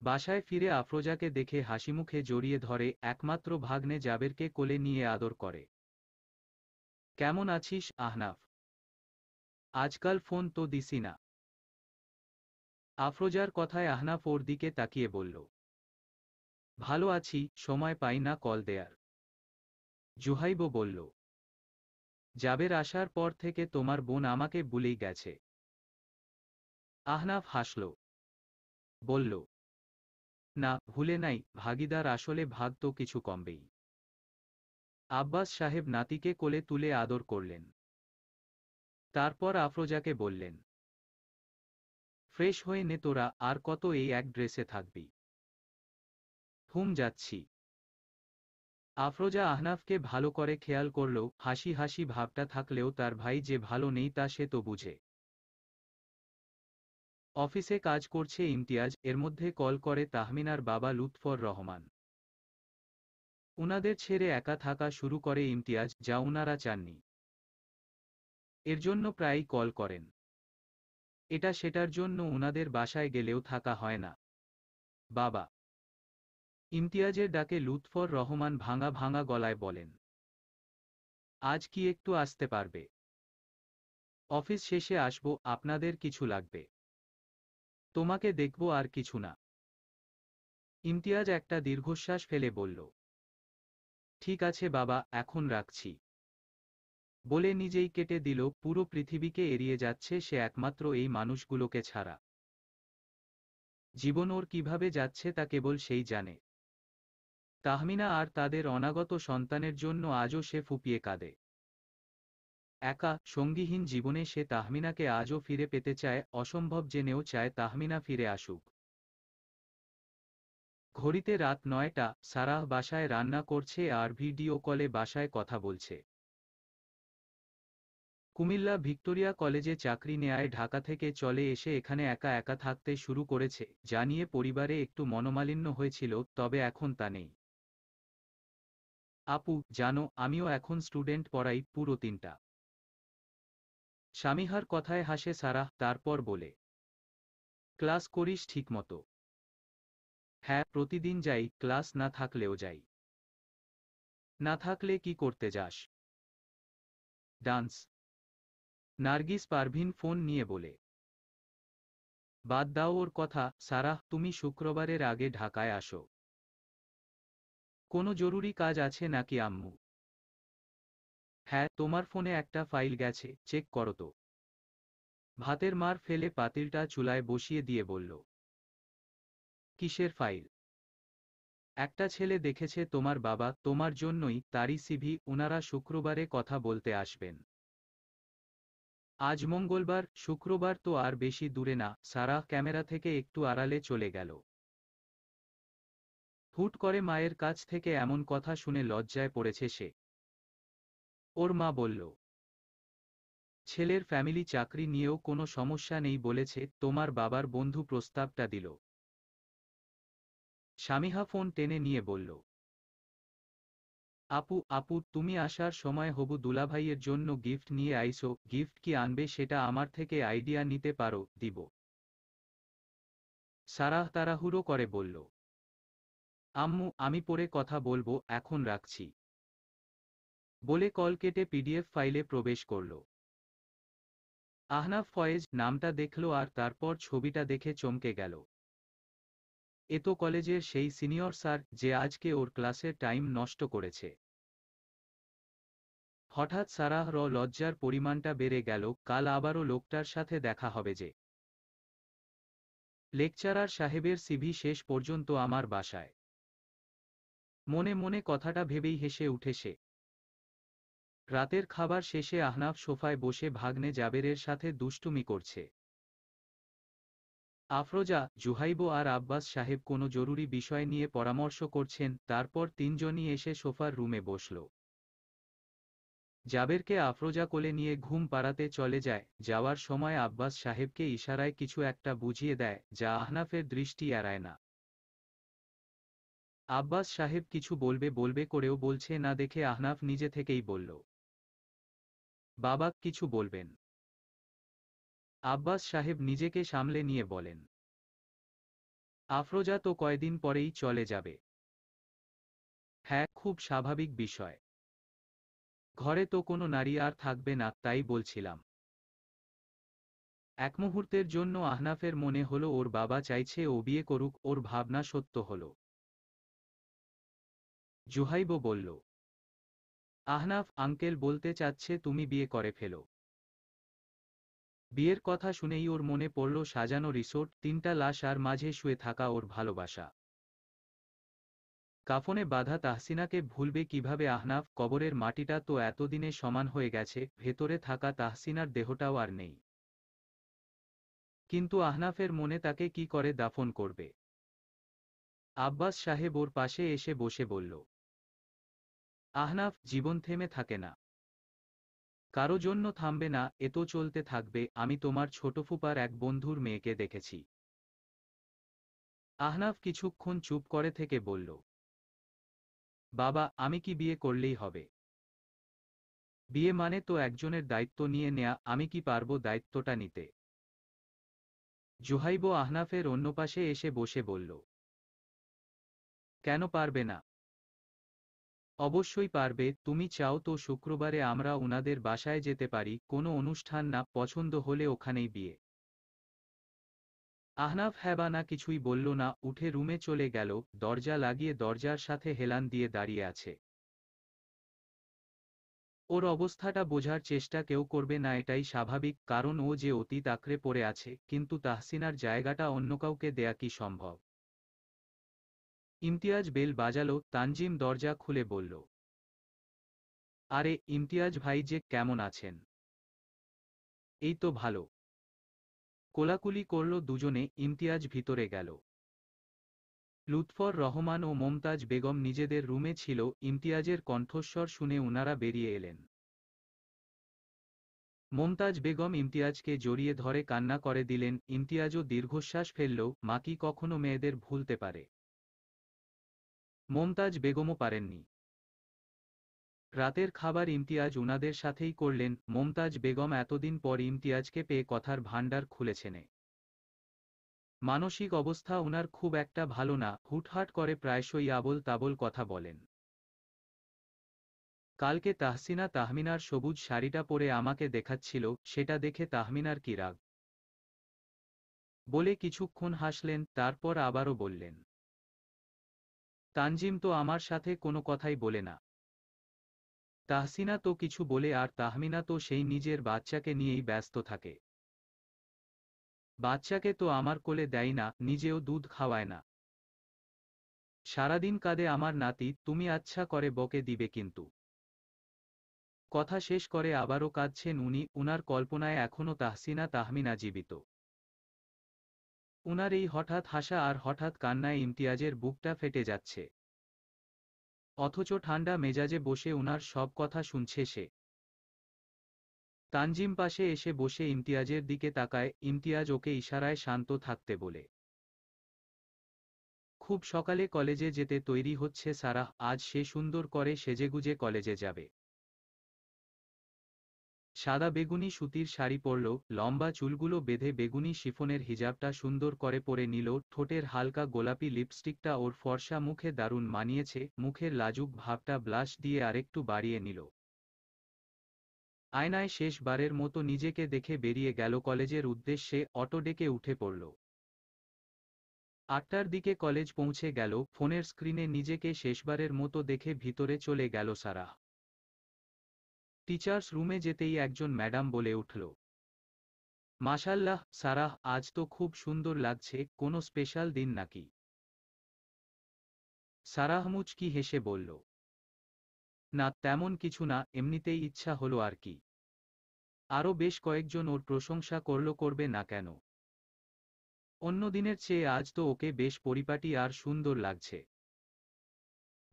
বাসায় ফিরে আফরোজাকে দেখে হাসিমুখে জড়িয়ে ধরে একমাত্র ভাগ্নে জাবেরকে কোলে নিয়ে আদর করে কেমন আছিস আহনাফ আজকাল ফোন তো দিসি না আফরোজার কথায় আহনাফ ওর দিকে তাকিয়ে বলল ভালো আছি সময় পাই না কল দেয়ার জুহাইব বলল জাবের আসার পর থেকে তোমার বোন আমাকে বুলেই গেছে আহনাফ হাসল বলল না ভুলে নাই ভাগিদার আসলে ভাগ তো কিছু কমবেই আব্বাস সাহেব নাতিকে কোলে তুলে আদর করলেন তারপর আফরোজাকে বললেন ফ্রেশ হয়ে নে তোরা আর কত এই এক ড্রেসে থাকবি থুম যাচ্ছি আফরোজা আহনাফকে ভালো করে খেয়াল করলেও হাসি হাসি ভাবটা থাকলেও তার ভাই যে ভালো নেই তা সে তো বুঝে অফিসে কাজ করছে ইমতিয়াজ এর মধ্যে কল করে তাহমিনার বাবা লুৎফর রহমান উনাদের ছেড়ে একা থাকা শুরু করে ইমতিয়াজ যা উনারা চাননি এর জন্য প্রায়ই কল করেন এটা সেটার জন্য ওনাদের বাসায় গেলেও থাকা হয় না বাবা ইমতিয়াজের ডাকে লুৎফর রহমান ভাঙা ভাঙা গলায় বলেন আজ কি একটু আসতে পারবে অফিস শেষে আসব আপনাদের কিছু লাগবে তোমাকে দেখব আর কিছু না ইমতিয়াজ একটা দীর্ঘশ্বাস ফেলে বলল ঠিক আছে বাবা এখন রাখছি বলে নিজেই কেটে দিল পুরো পৃথিবীকে এড়িয়ে যাচ্ছে সে একমাত্র এই মানুষগুলোকে ছাড়া জীবন ওর কিভাবে যাচ্ছে তা কেবল সেই জানে তাহমিনা আর তাদের অনাগত সন্তানের জন্য আজও সে ফুপিয়ে কাঁদে একা সঙ্গীহীন জীবনে সে তাহমিনাকে আজও ফিরে পেতে চায় অসম্ভব জেনেও চায় তাহমিনা ফিরে আসুক ঘড়িতে রাত নয়টা সারাহ বাসায় রান্না করছে আর ভিডিও কলে বাসায় কথা বলছে কুমিল্লা ভিক্টোরিয়া কলেজে চাকরি নেয়ায় ঢাকা থেকে চলে এসে এখানে একা একা থাকতে শুরু করেছে জানিয়ে পরিবারে একটু মনোমালিন্য হয়েছিল তবে এখন তা নেই আপু জানো আমিও এখন স্টুডেন্ট পড়াই পুরো তিনটা স্বামীহার কথায় হাসে সারা তারপর বলে ক্লাস করিস ঠিকমতো হ্যাঁ প্রতিদিন যাই ক্লাস না থাকলেও যাই না থাকলে কি করতে যাস ডান্স নার্গিস পারভিন ফোন নিয়ে বলে বাদ দাও ওর কথা সারাহ তুমি শুক্রবারের আগে ঢাকায় আসো কোনো জরুরি কাজ আছে নাকি আম্মু হ্যাঁ তোমার ফোনে একটা ফাইল গেছে চেক করো তো ভাতের মার ফেলে পাতিলটা চুলায় বসিয়ে দিয়ে বলল কিসের ফাইল একটা ছেলে দেখেছে তোমার বাবা তোমার জন্যই তারই সিভি উনারা শুক্রবারে কথা বলতে আসবেন আজ মঙ্গলবার শুক্রবার তো আর বেশি দূরে না সারা ক্যামেরা থেকে একটু আড়ালে চলে গেল হুট করে মায়ের কাছ থেকে এমন কথা শুনে লজ্জায় পড়েছে সে ওর মা বলল ছেলের ফ্যামিলি চাকরি নিয়েও কোনো সমস্যা নেই বলেছে তোমার বাবার বন্ধু প্রস্তাবটা দিল স্বামীহা ফোন টেনে নিয়ে বলল আপু আপু তুমি আসার সময় হবু দুলাভাইয়ের জন্য গিফট নিয়ে আইসো গিফট কি আনবে সেটা আমার থেকে আইডিয়া নিতে পারো দিব সারাহ তারাহুড়ো করে বলল আম্মু আমি পরে কথা বলবো এখন রাখছি বলে কল কেটে পিডিএফ ফাইলে প্রবেশ করল আহনাফ ফয়েজ নামটা দেখল আর তারপর ছবিটা দেখে চমকে গেল এ তো কলেজের সেই সিনিয়র স্যার যে আজকে ওর ক্লাসের টাইম নষ্ট করেছে হঠাৎ সারাহ র লজ্জার পরিমাণটা বেড়ে গেল কাল আবারও লোকটার সাথে দেখা হবে যে লেকচারার সাহেবের সিভি শেষ পর্যন্ত আমার বাসায় মনে মনে কথাটা ভেবেই হেসে উঠে সে রাতের খাবার শেষে আহনাফ সোফায় বসে ভাগ্নে জাবেরের সাথে দুষ্টুমি করছে আফরোজা জুহাইব আর আব্বাস সাহেব কোনো জরুরি বিষয় নিয়ে পরামর্শ করছেন তারপর তিনজনই এসে সোফার রুমে বসল জাবেরকে আফরোজা কোলে নিয়ে ঘুম পাড়াতে চলে যায় যাওয়ার সময় আব্বাস সাহেবকে ইশারায় কিছু একটা বুঝিয়ে দেয় যা আহনাফের দৃষ্টি এড়ায় না আব্বাস সাহেব কিছু বলবে বলবে করেও বলছে না দেখে আহনাফ নিজে থেকেই বলল বাবা কিছু বলবেন আব্বাস সাহেব নিজেকে সামলে নিয়ে বলেন আফরোজা তো কয়দিন পরেই চলে যাবে হ্যাঁ খুব স্বাভাবিক বিষয় ঘরে তো কোনো নারী আর থাকবে না তাই বলছিলাম এক মুহূর্তের জন্য আহনাফের মনে হলো ওর বাবা চাইছে ও বিয়ে করুক ওর ভাবনা সত্য হল জুহাইব বলল আহনাফ আঙ্কেল বলতে চাচ্ছে তুমি বিয়ে করে ফেলো বিয়ের কথা শুনেই ওর মনে পড়ল সাজানো রিসোর্ট তিনটা লাশ আর মাঝে শুয়ে থাকা ওর ভালোবাসা কাফনে বাধা তাহসিনাকে ভুলবে কিভাবে আহনাফ কবরের মাটিটা তো এতদিনে সমান হয়ে গেছে ভেতরে থাকা তাহসিনার দেহটাও আর নেই কিন্তু আহনাফের মনে তাকে কি করে দাফন করবে আব্বাস সাহেব ওর পাশে এসে বসে বলল আহনাফ জীবন থেমে থাকে না কারো জন্য থামবে না এ তো চলতে থাকবে আমি তোমার ছোট ফুপার এক বন্ধুর মেয়েকে দেখেছি আহনাফ কিছুক্ষণ চুপ করে থেকে বলল বাবা আমি কি বিয়ে করলেই হবে বিয়ে মানে তো একজনের দায়িত্ব নিয়ে নেয়া আমি কি পারবো দায়িত্বটা নিতে জুহাইব আহনাফের অন্য পাশে এসে বসে বলল কেন পারবে না অবশ্যই পারবে তুমি চাও তো শুক্রবারে আমরা ওনাদের বাসায় যেতে পারি কোনো অনুষ্ঠান না পছন্দ হলে ওখানেই বিয়ে আহনাফ হ্যাবানা কিছুই বলল না উঠে রুমে চলে গেল দরজা লাগিয়ে দরজার সাথে হেলান দিয়ে দাঁড়িয়ে আছে ওর অবস্থাটা বোঝার চেষ্টা কেউ করবে না এটাই স্বাভাবিক কারণ ও যে অতীত আঁকড়ে পড়ে আছে কিন্তু তাহসিনার জায়গাটা অন্য কাউকে দেয়া কি সম্ভব ইমতিয়াজ বেল বাজালো তানজিম দরজা খুলে বলল আরে ইমতিয়াজ ভাই যে কেমন আছেন এই তো ভালো কোলাকুলি করল দুজনে ইমতিয়াজ ভিতরে গেল লুৎফর রহমান ও মমতাজ বেগম নিজেদের রুমে ছিল ইমতিয়াজের কণ্ঠস্বর শুনে উনারা বেরিয়ে এলেন মমতাজ বেগম ইমতিয়াজকে জড়িয়ে ধরে কান্না করে দিলেন ইমতিয়াজও দীর্ঘশ্বাস ফেলল মা কি কখনো মেয়েদের ভুলতে পারে মমতাজ বেগমও পারেননি রাতের খাবার ইমতিয়াজ উনাদের সাথেই করলেন মমতাজ বেগম এতদিন পর ইমতিয়াজকে পেয়ে কথার ভাণ্ডার খুলেছেনে মানসিক অবস্থা ওনার খুব একটা ভালো না হুটহাট করে প্রায়শই আবল তাবল কথা বলেন কালকে তাহসিনা তাহমিনার সবুজ শাড়িটা পরে আমাকে দেখাচ্ছিল সেটা দেখে তাহমিনার কি রাগ বলে কিছুক্ষণ হাসলেন তারপর আবারও বললেন তানজিম তো আমার সাথে কোনো কথাই বলে না তাহসিনা তো কিছু বলে আর তাহমিনা তো সেই নিজের বাচ্চাকে নিয়েই ব্যস্ত থাকে বাচ্চাকে তো আমার কোলে দেয় না নিজেও দুধ খাওয়ায় না সারাদিন কাঁদে আমার নাতি তুমি আচ্ছা করে বকে দিবে কিন্তু কথা শেষ করে আবারও কাঁদছেন উনি উনার কল্পনায় এখনও তাহসিনা তাহমিনা জীবিত উনার এই হঠাৎ হাসা আর হঠাৎ কান্নায় ইমতিয়াজের বুকটা ফেটে যাচ্ছে অথচ ঠান্ডা মেজাজে বসে উনার সব কথা শুনছে সে তানজিম পাশে এসে বসে ইমতিয়াজের দিকে তাকায় ইমতিয়াজ ওকে ইশারায় শান্ত থাকতে বলে খুব সকালে কলেজে যেতে তৈরি হচ্ছে সারাহ আজ সে সুন্দর করে সেজেগুজে কলেজে যাবে সাদা বেগুনি সুতির শাড়ি পরল লম্বা চুলগুলো বেঁধে বেগুনি শিফনের হিজাবটা সুন্দর করে পরে নিল ঠোঁটের হালকা গোলাপি লিপস্টিকটা ওর ফর্সা মুখে দারুণ মানিয়েছে মুখের লাজুক ভাবটা ব্লাশ দিয়ে আরেকটু বাড়িয়ে নিল আয়নায় শেষবারের মতো নিজেকে দেখে বেরিয়ে গেল কলেজের উদ্দেশ্যে অটো ডেকে উঠে পড়ল আটটার দিকে কলেজ পৌঁছে গেল ফোনের স্ক্রিনে নিজেকে শেষবারের মতো দেখে ভিতরে চলে গেল সারা টিচার্স রুমে যেতেই একজন ম্যাডাম বলে উঠল মাশাল্লাহ সারাহ আজ তো খুব সুন্দর লাগছে কোনো স্পেশাল দিন নাকি সারাহ মুচকি হেসে বলল না তেমন কিছু না এমনিতেই ইচ্ছা হলো আর কি আরও বেশ কয়েকজন ওর প্রশংসা করল করবে না কেন অন্য দিনের চেয়ে আজ তো ওকে বেশ পরিপাটি আর সুন্দর লাগছে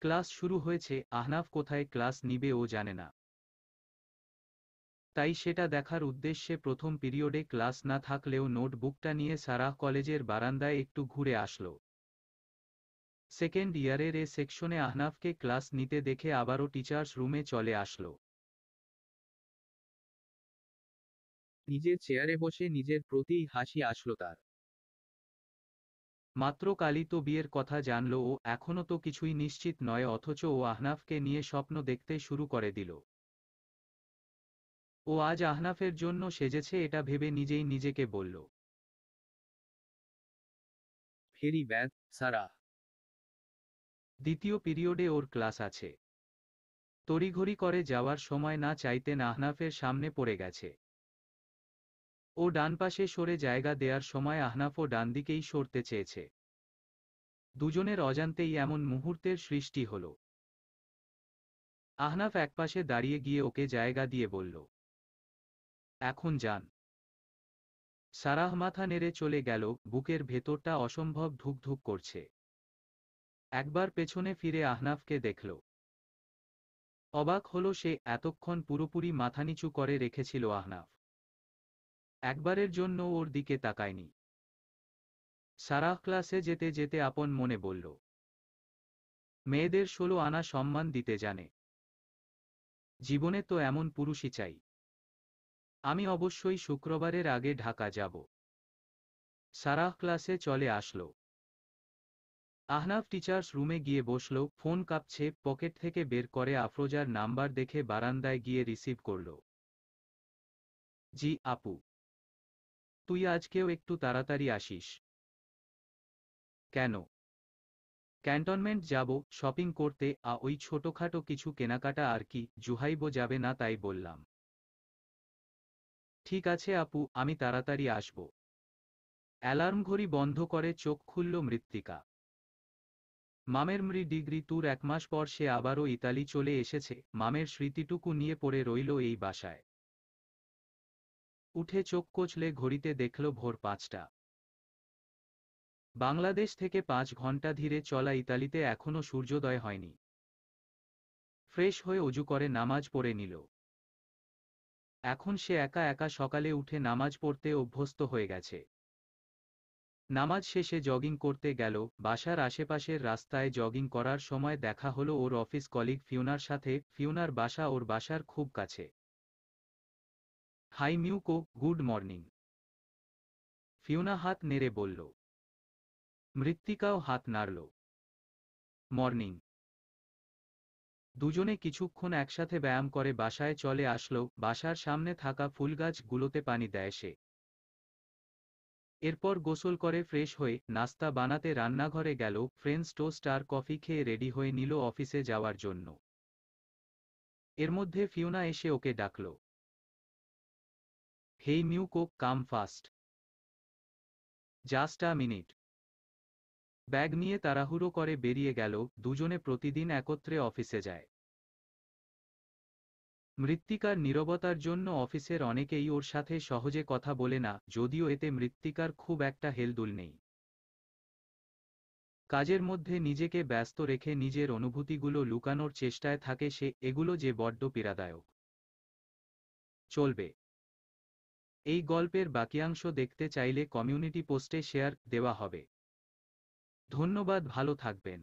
ক্লাস শুরু হয়েছে আহনাফ কোথায় ক্লাস নিবে ও জানে না তাই সেটা দেখার উদ্দেশ্যে প্রথম পিরিয়ডে ক্লাস না থাকলেও নোটবুকটা নিয়ে সারাহ কলেজের বারান্দায় একটু ঘুরে আসলো সেকেন্ড ইয়ারের এ সেকশনে আহনাফকে ক্লাস নিতে দেখে আবারও টিচার্স রুমে চলে আসলো নিজের চেয়ারে বসে নিজের প্রতিই হাসি আসলো তার মাত্র কালই তো বিয়ের কথা জানল ও এখনও তো কিছুই নিশ্চিত নয় অথচ ও আহনাফকে নিয়ে স্বপ্ন দেখতে শুরু করে দিল ও আজ আহনাফের জন্য সেজেছে এটা ভেবে নিজেই নিজেকে বলল ফেরি ব্যাড সারা দ্বিতীয় পিরিয়ডে ওর ক্লাস আছে তড়িঘড়ি করে যাওয়ার সময় না চাইতে আহনাফের সামনে পড়ে গেছে ও ডান পাশে সরে জায়গা দেওয়ার সময় আহনাফও ডান দিকেই সরতে চেয়েছে দুজনের অজান্তেই এমন মুহূর্তের সৃষ্টি হল আহনাফ একপাশে দাঁড়িয়ে গিয়ে ওকে জায়গা দিয়ে বলল এখন যান সারাহ মাথা নেড়ে চলে গেল বুকের ভেতরটা অসম্ভব ধুকধুক করছে একবার পেছনে ফিরে আহনাফকে দেখল অবাক হল সে এতক্ষণ পুরোপুরি মাথা নিচু করে রেখেছিল আহনাফ একবারের জন্য ওর দিকে তাকায়নি সারাহ ক্লাসে যেতে যেতে আপন মনে বলল মেয়েদের ষোলো আনা সম্মান দিতে জানে জীবনে তো এমন পুরুষই চাই আমি অবশ্যই শুক্রবারের আগে ঢাকা যাব সারাহ ক্লাসে চলে আসলো আহনাফ টিচার্স রুমে গিয়ে বসল ফোন কাঁপছে পকেট থেকে বের করে আফরোজার নাম্বার দেখে বারান্দায় গিয়ে রিসিভ করল জি আপু তুই আজকেও একটু তাড়াতাড়ি আসিস কেন ক্যান্টনমেন্ট যাব শপিং করতে আ ওই ছোটখাটো কিছু কেনাকাটা আর কি জুহাইব যাবে না তাই বললাম ঠিক আছে আপু আমি তাড়াতাড়ি আসব অ্যালার্ম ঘড়ি বন্ধ করে চোখ খুলল মৃত্তিকা মামের মৃ ডিগ্রি তুর এক মাস পর সে আবারও ইতালি চলে এসেছে মামের স্মৃতিটুকু নিয়ে পড়ে রইল এই বাসায় উঠে চোখ কচলে ঘড়িতে দেখল ভোর পাঁচটা বাংলাদেশ থেকে পাঁচ ঘন্টা ধীরে চলা ইতালিতে এখনও সূর্যোদয় হয়নি ফ্রেশ হয়ে অজু করে নামাজ পড়ে নিল এখন সে একা একা সকালে উঠে নামাজ পড়তে অভ্যস্ত হয়ে গেছে নামাজ শেষে জগিং করতে গেল বাসার আশেপাশের রাস্তায় জগিং করার সময় দেখা হলো ওর অফিস কলিগ ফিউনার সাথে ফিউনার বাসা ওর বাসার খুব কাছে hi Miuko good morning Fiona হাত নেড়ে বলল মৃত্তিকাও হাত নাড়ল মর্নিং দুজনে কিছুক্ষণ একসাথে ব্যায়াম করে বাসায় চলে আসলো বাসার সামনে থাকা ফুলগাছগুলোতে পানি দেয় সে এরপর গোসল করে ফ্রেশ হয়ে নাস্তা বানাতে রান্নাঘরে গেল ফ্রেন্স টোস্ট আর কফি খেয়ে রেডি হয়ে নিল অফিসে যাওয়ার জন্য এর মধ্যে ফিওনা এসে ওকে ডাকল hey Miuko come fast just a minute bag নিয়ে তাড়াহুড়ো করে বেরিয়ে গেল দুজনে প্রতিদিন একত্রে অফিসে যায় মৃত্তিকার নিরবতার জন্য অফিসের অনেকেই ওর সাথে সহজে কথা বলে না যদিও এতে মৃত্তিকার খুব একটা হেলদুল নেই কাজের মধ্যে নিজেকে ব্যস্ত রেখে নিজের অনুভূতিগুলো লুকানোর চেষ্টায় থাকে সে এগুলো যে বড্ড পীড়াদায়ক চলবে এই গল্পের বাকিয়াংশ দেখতে চাইলে কমিউনিটি পোস্টে শেয়ার দেওয়া হবে ধন্যবাদ ভালো থাকবেন